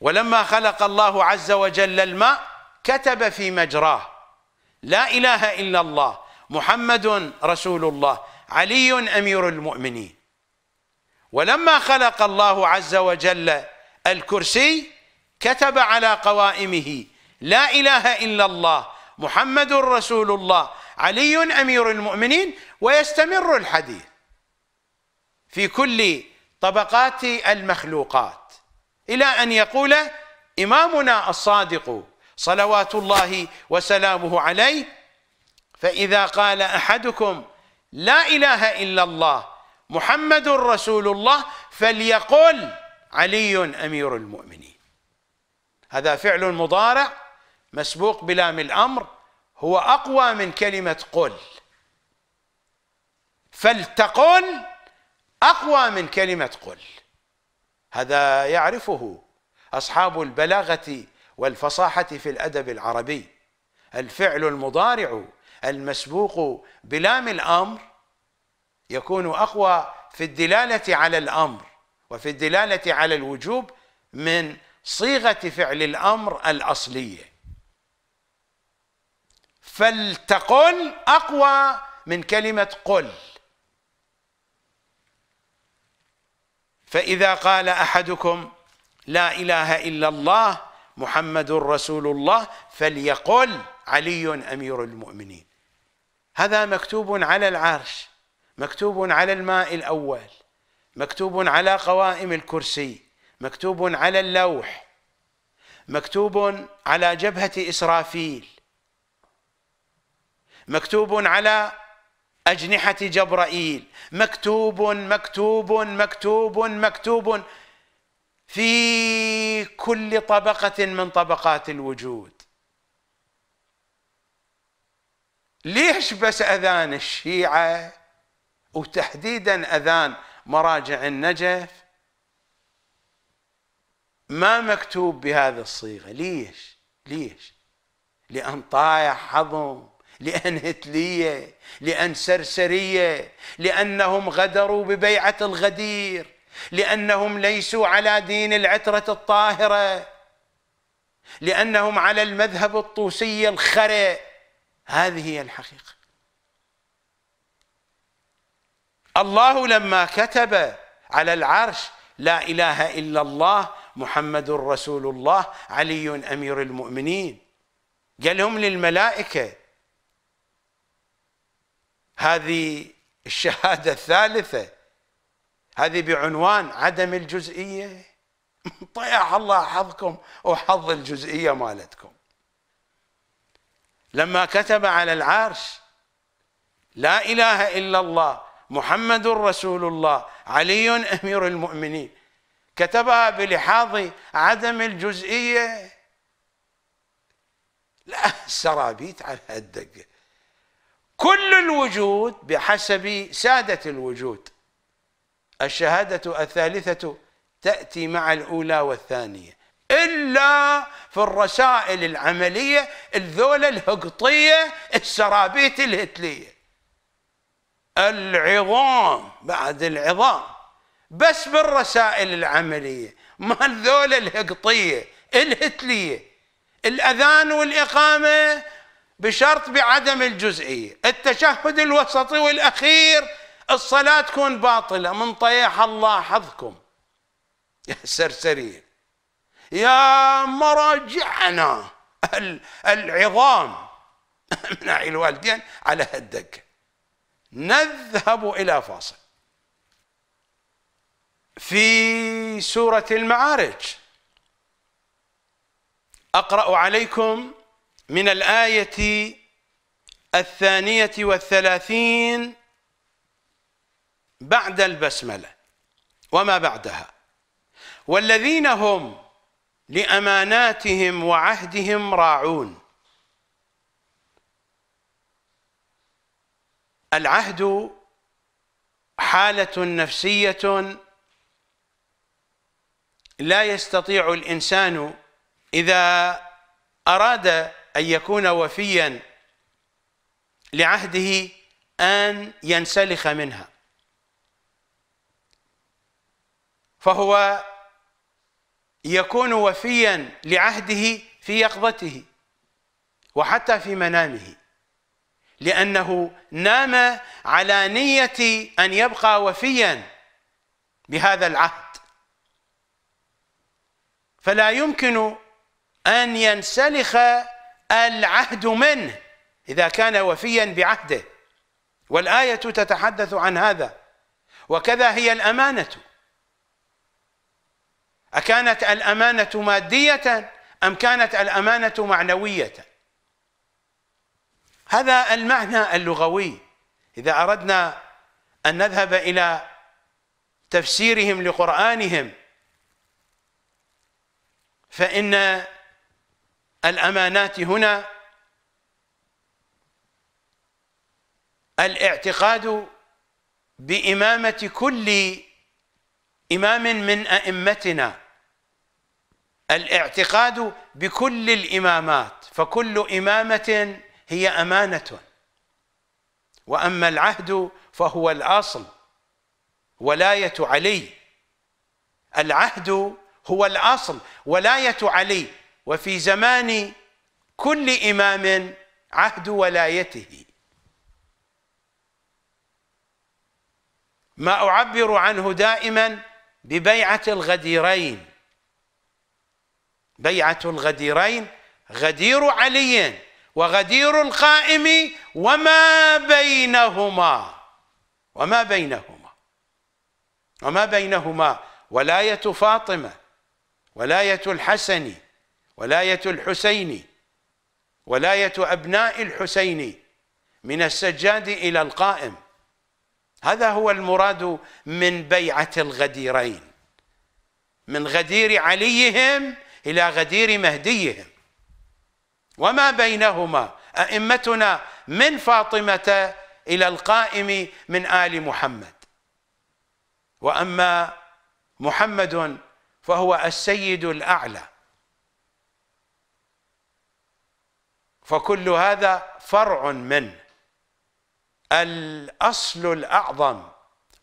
ولما خلق الله عز وجل الماء كتب في مجراه لا إله إلا الله محمد رسول الله علي أمير المؤمنين ولما خلق الله عز وجل الكرسي كتب على قوائمه لا إله إلا الله محمد رسول الله علي أمير المؤمنين ويستمر الحديث في كل طبقات المخلوقات إلى أن يقول إمامنا الصادق صلوات الله وسلامه عليه فإذا قال أحدكم لا إله إلا الله محمد رسول الله فليقل علي أمير المؤمنين هذا فعل مضارع مسبوق بلام الأمر هو أقوى من كلمة قل فلتقل أقوى من كلمة قل هذا يعرفه أصحاب البلاغة والفصاحة في الأدب العربي الفعل المضارع المسبوق بلام الأمر يكون أقوى في الدلالة على الأمر وفي الدلالة على الوجوب من صيغة فعل الأمر الأصلية فلتقل أقوى من كلمة قل فإذا قال أحدكم لا إله إلا الله محمد رسول الله فليقل علي امير المؤمنين هذا مكتوب على العرش مكتوب على الماء الاول مكتوب على قوائم الكرسي مكتوب على اللوح مكتوب على جبهه اسرافيل مكتوب على أجنحة جبرائيل مكتوب مكتوب مكتوب مكتوب في كل طبقة من طبقات الوجود ليش بس أذان الشيعة وتحديدا أذان مراجع النجف ما مكتوب بهذه الصيغة ليش ليش لأن طايع حظهم لأن هتلية لأن سرسرية لأنهم غدروا ببيعة الغدير لانهم ليسوا على دين العتره الطاهره لانهم على المذهب الطوسي الخرئ هذه هي الحقيقه الله لما كتب على العرش لا اله الا الله محمد رسول الله علي امير المؤمنين قال لهم للملائكه هذه الشهاده الثالثه هذه بعنوان عدم الجزئية طيح الله حظكم وحظ الجزئية مالتكم لما كتب على العرش لا إله إلا الله محمد رسول الله علي أمير المؤمنين كتبها بلحاظ عدم الجزئية لا سرابيت على الدقة كل الوجود بحسب سادة الوجود الشهادة الثالثة تأتي مع الأولى والثانية إلا في الرسائل العملية الذولة الهقطية السرابيت الهتلية العظام بعد العظام بس بالرسائل العملية مال الذولة الهقطية الهتلية الأذان والإقامة بشرط بعدم الجزئية التشهد الوسطي والأخير الصلاة تكون باطلة من طيح الله حظكم يا سرسري يا مراجعنا العظام من الوالدين على هالدقة نذهب إلى فاصل في سورة المعارج أقرأ عليكم من الآية الثانية والثلاثين بعد البسملة وما بعدها والذين هم لأماناتهم وعهدهم راعون العهد حالة نفسية لا يستطيع الإنسان إذا أراد أن يكون وفيا لعهده أن ينسلخ منها فهو يكون وفيا لعهده في يقظته وحتى في منامه لانه نام على نيه ان يبقى وفيا بهذا العهد فلا يمكن ان ينسلخ العهد منه اذا كان وفيا بعهده والايه تتحدث عن هذا وكذا هي الامانه أكانت الأمانة مادية أم كانت الأمانة معنوية هذا المعنى اللغوي إذا أردنا أن نذهب إلى تفسيرهم لقرآنهم فإن الأمانات هنا الاعتقاد بإمامة كل إمام من أئمتنا الاعتقاد بكل الامامات فكل امامه هي امانه واما العهد فهو الاصل ولايه علي العهد هو الاصل ولايه علي وفي زمان كل امام عهد ولايته ما اعبر عنه دائما ببيعه الغديرين بيعة الغديرين غدير علي وغدير القائم وما بينهما وما بينهما وما بينهما ولاية فاطمة ولاية الحسن ولاية الحسين ولاية أبناء الحسين من السجاد إلى القائم هذا هو المراد من بيعة الغديرين من غدير عليهم إلى غدير مهديهم وما بينهما أئمتنا من فاطمة إلى القائم من آل محمد وأما محمد فهو السيد الأعلى فكل هذا فرع من الأصل الأعظم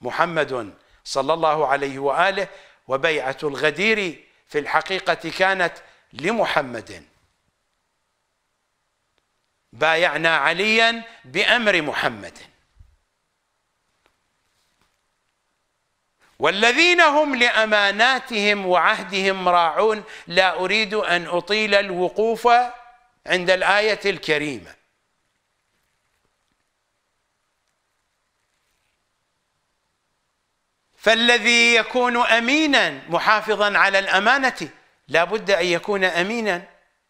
محمد صلى الله عليه وآله وبيعة الغدير في الحقيقة كانت لمحمد بايعنا عليا بأمر محمد والذين هم لأماناتهم وعهدهم راعون لا أريد أن أطيل الوقوف عند الآية الكريمة فالذي يكون امينا محافظا على الامانه لا بد ان يكون امينا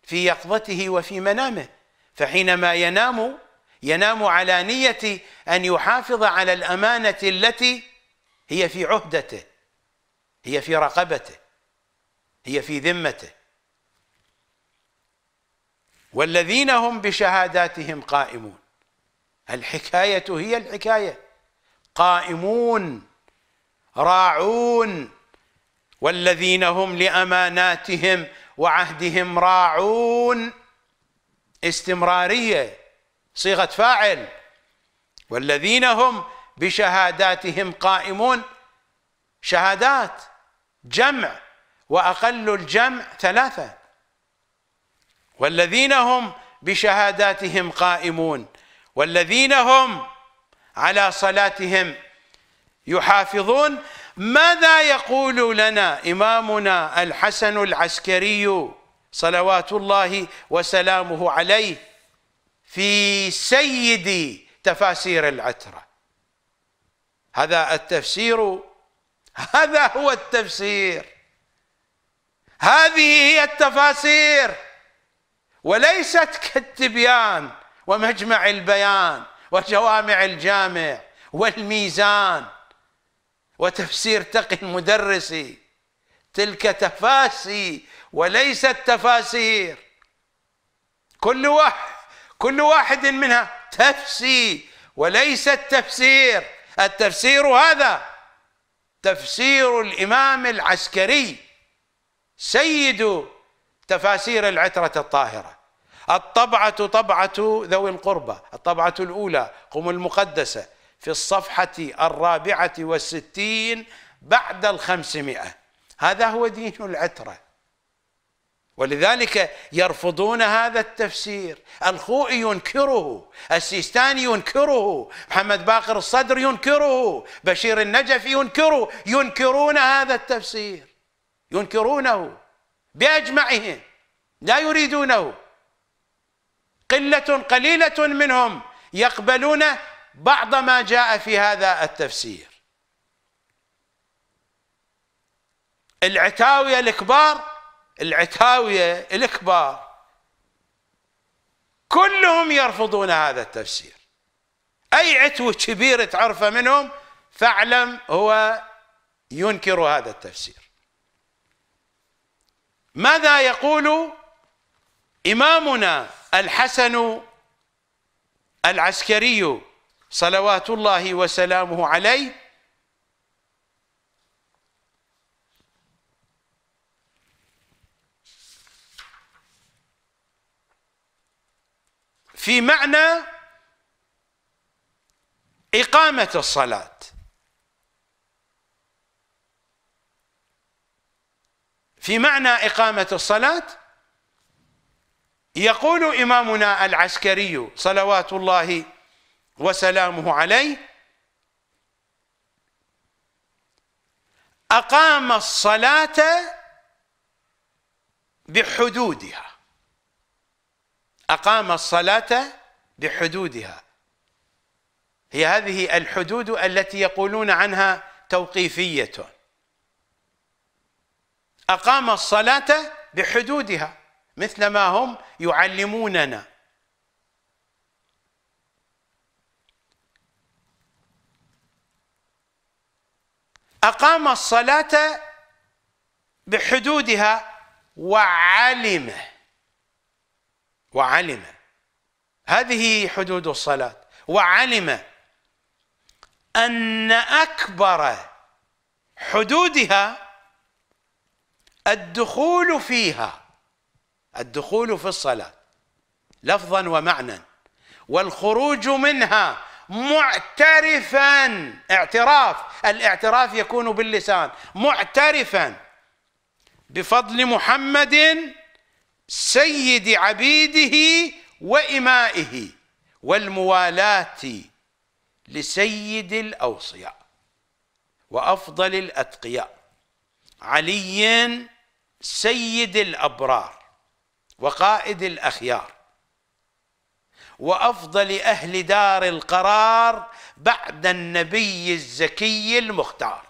في يقظته وفي منامه فحينما ينام ينام على نيه ان يحافظ على الامانه التي هي في عهدته هي في رقبته هي في ذمته والذين هم بشهاداتهم قائمون الحكايه هي الحكايه قائمون راعون والذين هم لأماناتهم وعهدهم راعون استمرارية صيغة فاعل والذين هم بشهاداتهم قائمون شهادات جمع وأقل الجمع ثلاثة والذين هم بشهاداتهم قائمون والذين هم على صلاتهم يحافظون ماذا يقول لنا إمامنا الحسن العسكري صلوات الله وسلامه عليه في سيد تفاسير العترة هذا التفسير هذا هو التفسير هذه هي التفاسير وليست كالتبيان ومجمع البيان وجوامع الجامع والميزان وتفسير تقي المدرس تلك تفاسي وليست تفاسير كل واحد كل واحد منها تفسي وليست تفسير التفسير هذا تفسير الامام العسكري سيد تفاسير العتره الطاهره الطبعه طبعه ذوي القربى الطبعه الاولى قم المقدسه في الصفحة الرابعة والستين بعد الخمسمائة هذا هو دين العترة ولذلك يرفضون هذا التفسير الخوئي ينكره السيستاني ينكره محمد باقر الصدر ينكره بشير النجفي ينكره ينكرون هذا التفسير ينكرونه بأجمعهم لا يريدونه قلة قليلة منهم يقبلون بعض ما جاء في هذا التفسير العتاوية الكبار العتاوية الكبار كلهم يرفضون هذا التفسير أي عتو كبير تعرفه منهم فاعلم هو ينكر هذا التفسير ماذا يقول إمامنا الحسن العسكري صلوات الله وسلامه عليه في معنى إقامة الصلاة في معنى إقامة الصلاة يقول إمامنا العسكري صلوات الله وسلامه عليه أقام الصلاة بحدودها أقام الصلاة بحدودها هي هذه الحدود التي يقولون عنها توقيفية أقام الصلاة بحدودها مثل ما هم يعلموننا أقام الصلاة بحدودها وعلم وعلم هذه حدود الصلاة وعلم أن أكبر حدودها الدخول فيها الدخول في الصلاة لفظا ومعنى والخروج منها معترفا اعتراف الاعتراف يكون باللسان معترفا بفضل محمد سيد عبيده وإمائه والموالاة لسيد الأوصياء وأفضل الأتقياء علي سيد الأبرار وقائد الأخيار وافضل اهل دار القرار بعد النبي الزكي المختار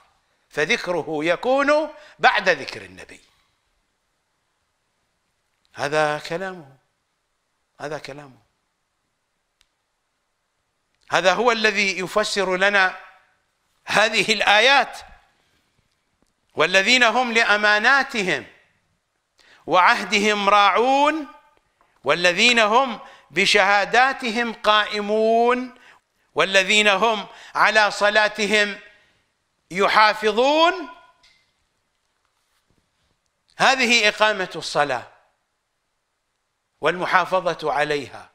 فذكره يكون بعد ذكر النبي هذا كلامه هذا كلامه هذا هو الذي يفسر لنا هذه الايات والذين هم لاماناتهم وعهدهم راعون والذين هم بشهاداتهم قائمون والذين هم على صلاتهم يحافظون هذه إقامة الصلاة والمحافظة عليها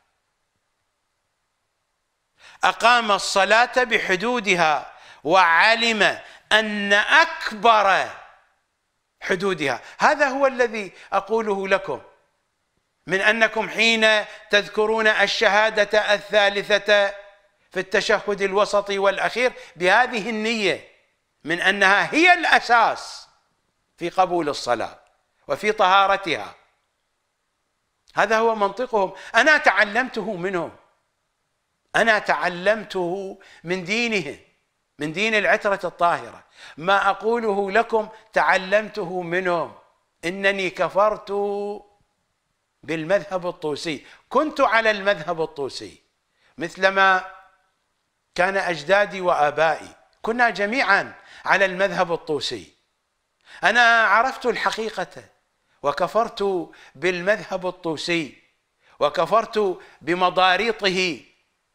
أقام الصلاة بحدودها وعلم أن أكبر حدودها هذا هو الذي أقوله لكم من انكم حين تذكرون الشهاده الثالثه في التشهد الوسطي والاخير بهذه النيه من انها هي الاساس في قبول الصلاه وفي طهارتها هذا هو منطقهم انا تعلمته منهم انا تعلمته من دينهم من دين العتره الطاهره ما اقوله لكم تعلمته منهم انني كفرت بالمذهب الطوسي كنت على المذهب الطوسي مثلما كان أجدادي وآبائي كنا جميعا على المذهب الطوسي أنا عرفت الحقيقة وكفرت بالمذهب الطوسي وكفرت بمضاريطه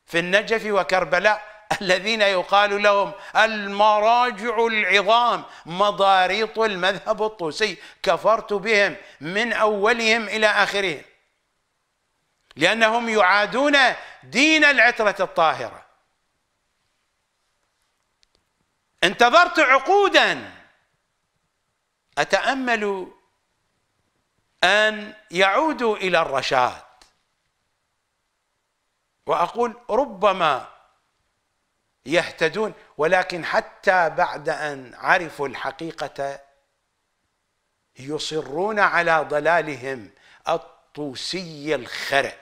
في النجف وكربلاء الذين يقال لهم المراجع العظام مضاريط المذهب الطوسي كفرت بهم من أولهم إلى آخرهم لأنهم يعادون دين العترة الطاهرة انتظرت عقودا أتأمل أن يعودوا إلى الرشاد وأقول ربما يهتدون ولكن حتى بعد ان عرفوا الحقيقه يصرون على ضلالهم الطوسي الخرع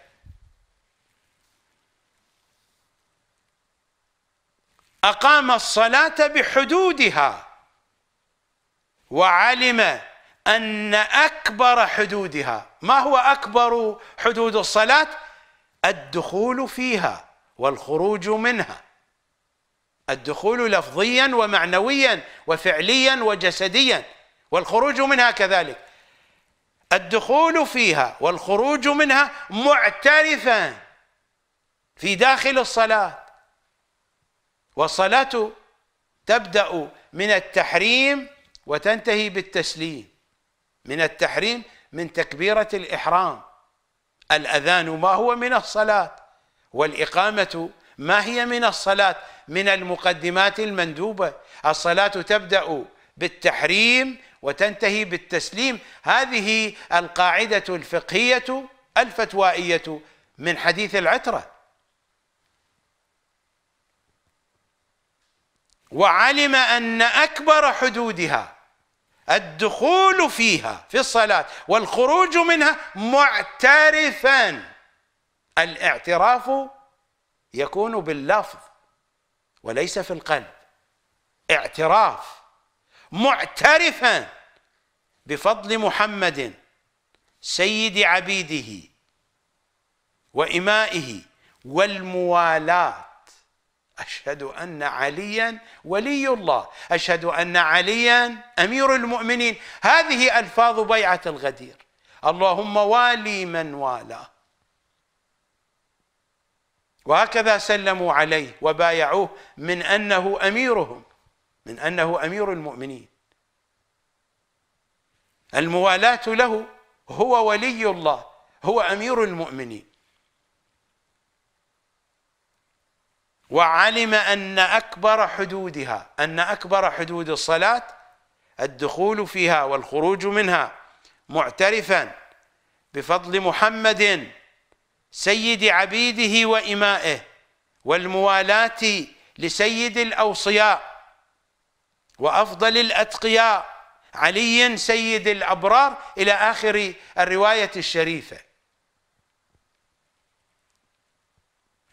اقام الصلاه بحدودها وعلم ان اكبر حدودها ما هو اكبر حدود الصلاه الدخول فيها والخروج منها الدخول لفظيا ومعنويا وفعليا وجسديا والخروج منها كذلك الدخول فيها والخروج منها معترفا في داخل الصلاة والصلاة تبدأ من التحريم وتنتهي بالتسليم من التحريم من تكبيرة الإحرام الأذان ما هو من الصلاة والإقامة ما هي من الصلاة من المقدمات المندوبة الصلاة تبدأ بالتحريم وتنتهي بالتسليم هذه القاعدة الفقهية الفتوائية من حديث العترة وعلم أن أكبر حدودها الدخول فيها في الصلاة والخروج منها معترفا الاعتراف يكون باللفظ وليس في القلب اعتراف معترفا بفضل محمد سيد عبيده وإمائه والموالاة أشهد أن عليا ولي الله أشهد أن عليا أمير المؤمنين هذه ألفاظ بيعة الغدير اللهم والي من والاه وهكذا سلموا عليه وبايعوه من انه اميرهم من انه امير المؤمنين الموالاه له هو ولي الله هو امير المؤمنين وعلم ان اكبر حدودها ان اكبر حدود الصلاه الدخول فيها والخروج منها معترفا بفضل محمد سيد عبيده وإمائه والموالاة لسيد الأوصياء وأفضل الأتقياء علي سيد الأبرار إلى آخر الرواية الشريفة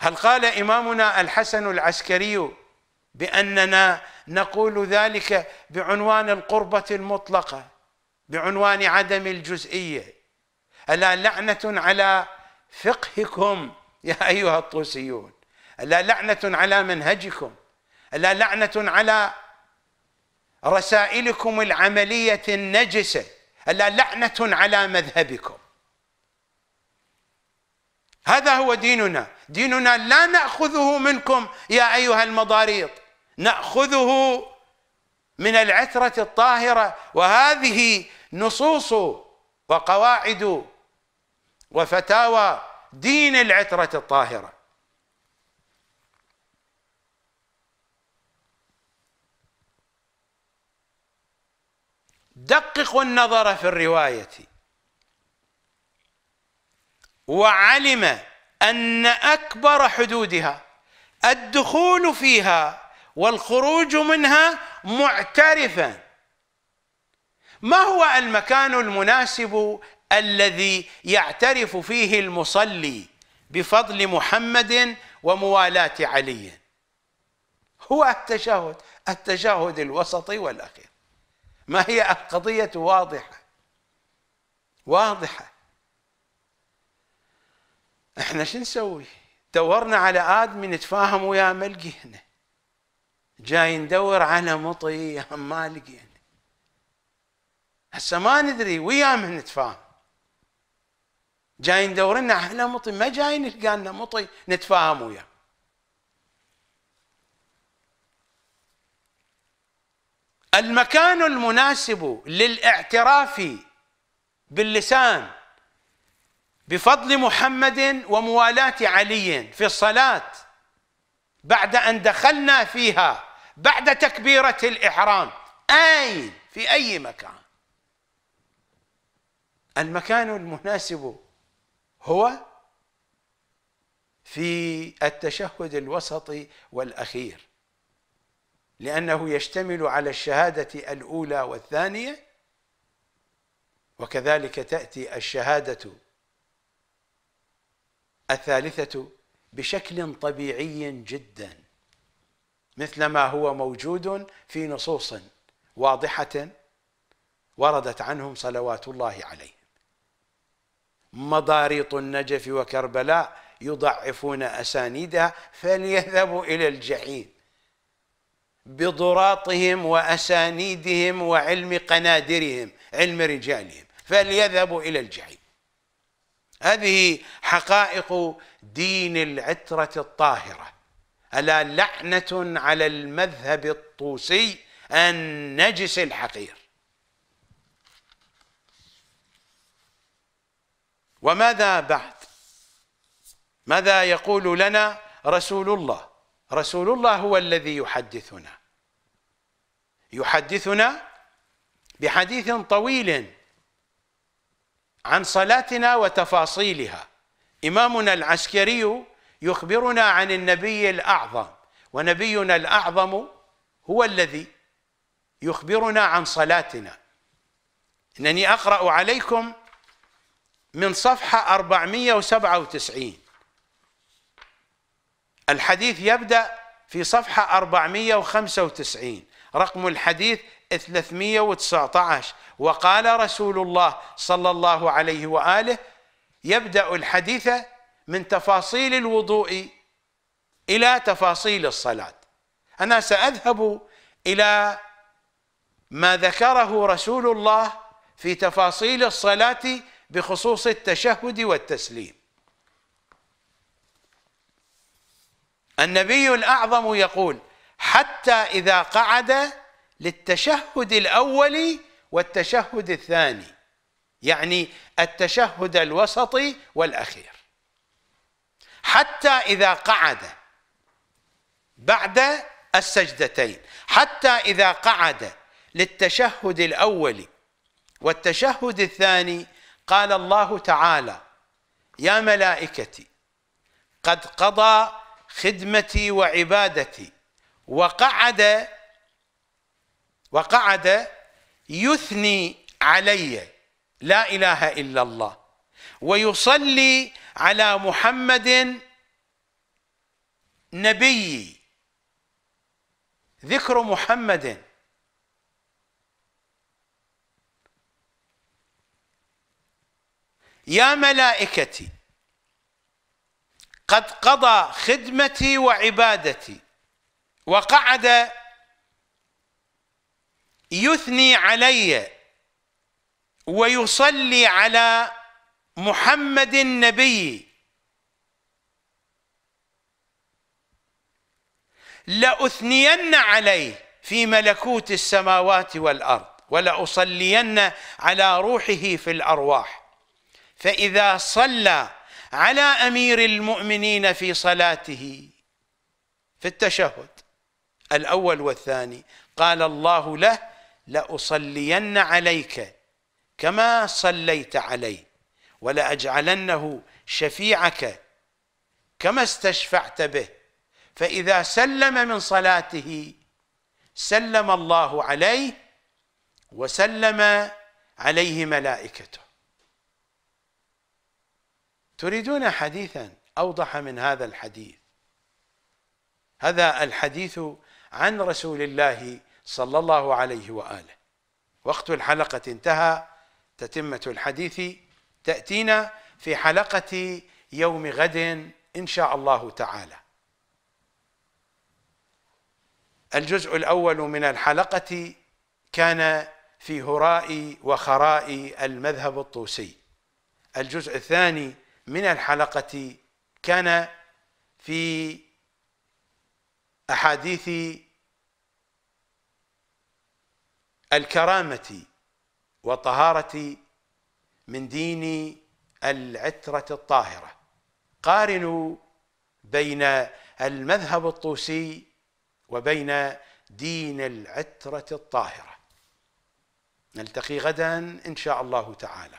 هل قال إمامنا الحسن العسكري بأننا نقول ذلك بعنوان القربة المطلقة بعنوان عدم الجزئية ألا لعنة على فقهكم يا أيها الطوسيون ألا لعنة على منهجكم ألا لعنة على رسائلكم العملية النجسة ألا لعنة على مذهبكم هذا هو ديننا ديننا لا نأخذه منكم يا أيها المضاريط نأخذه من العترة الطاهرة وهذه نصوص وقواعد وفتاوى دين العترة الطاهرة دققوا النظر في الرواية وعلم أن أكبر حدودها الدخول فيها والخروج منها معترفا ما هو المكان المناسب الذي يعترف فيه المصلي بفضل محمد وموالاة علي هو التشهد التشهد الوسطي والأخير ما هي القضية واضحة واضحة احنا شو نسوي دورنا على آدمي نتفاهم ويا ملقي هنا جاي ندور على مطي ما لقينا هسه ما ندري ويا من نتفاهم جاي ندور لنا على مطي ما جاي نلقى لنا مطي نتفاهم وياه المكان المناسب للاعتراف باللسان بفضل محمد وموالاة علي في الصلاة بعد أن دخلنا فيها بعد تكبيرة الإحرام أين في أي مكان المكان المناسب هو في التشهد الوسطي والاخير لانه يشتمل على الشهاده الاولى والثانيه وكذلك تاتي الشهاده الثالثه بشكل طبيعي جدا مثلما هو موجود في نصوص واضحه وردت عنهم صلوات الله عليه مضاريط النجف وكربلاء يضعفون أسانيدها فليذهبوا إلى الجحيم بضراطهم وأسانيدهم وعلم قنادرهم علم رجالهم فليذهبوا إلى الجحيم هذه حقائق دين العترة الطاهرة ألا لعنة على المذهب الطوسي النجس الحقير وماذا بعد ماذا يقول لنا رسول الله رسول الله هو الذي يحدثنا يحدثنا بحديث طويل عن صلاتنا وتفاصيلها إمامنا العسكري يخبرنا عن النبي الأعظم ونبينا الأعظم هو الذي يخبرنا عن صلاتنا إنني أقرأ عليكم من صفحة 497 الحديث يبدأ في صفحة 495 رقم الحديث 319 وقال رسول الله صلى الله عليه وآله يبدأ الحديث من تفاصيل الوضوء إلى تفاصيل الصلاة أنا سأذهب إلى ما ذكره رسول الله في تفاصيل الصلاة بخصوص التشهد والتسليم النبي الأعظم يقول حتى إذا قعد للتشهد الأول والتشهد الثاني يعني التشهد الوسطي والأخير حتى إذا قعد بعد السجدتين حتى إذا قعد للتشهد الأول والتشهد الثاني قال الله تعالى يا ملائكتي قد قضى خدمتي وعبادتي وقعد وقعد يثني علي لا اله الا الله ويصلي على محمد نبي ذكر محمد يا ملائكتي قد قضى خدمتي وعبادتي وقعد يثني علي ويصلي على محمد النبي لأثنين عليه في ملكوت السماوات والأرض ولأصلين على روحه في الأرواح فإذا صلى على أمير المؤمنين في صلاته في التشهد الأول والثاني قال الله له لأصلين عليك كما صليت عليه ولأجعلنه شفيعك كما استشفعت به فإذا سلم من صلاته سلم الله عليه وسلم عليه ملائكته تريدون حديثا اوضح من هذا الحديث هذا الحديث عن رسول الله صلى الله عليه واله وقت الحلقه انتهى تتمه الحديث تاتينا في حلقه يوم غد ان شاء الله تعالى الجزء الاول من الحلقه كان في هراء وخراء المذهب الطوسي الجزء الثاني من الحلقة كان في أحاديث الكرامة والطهارة من دين العترة الطاهرة قارنوا بين المذهب الطوسي وبين دين العترة الطاهرة نلتقي غدا إن شاء الله تعالى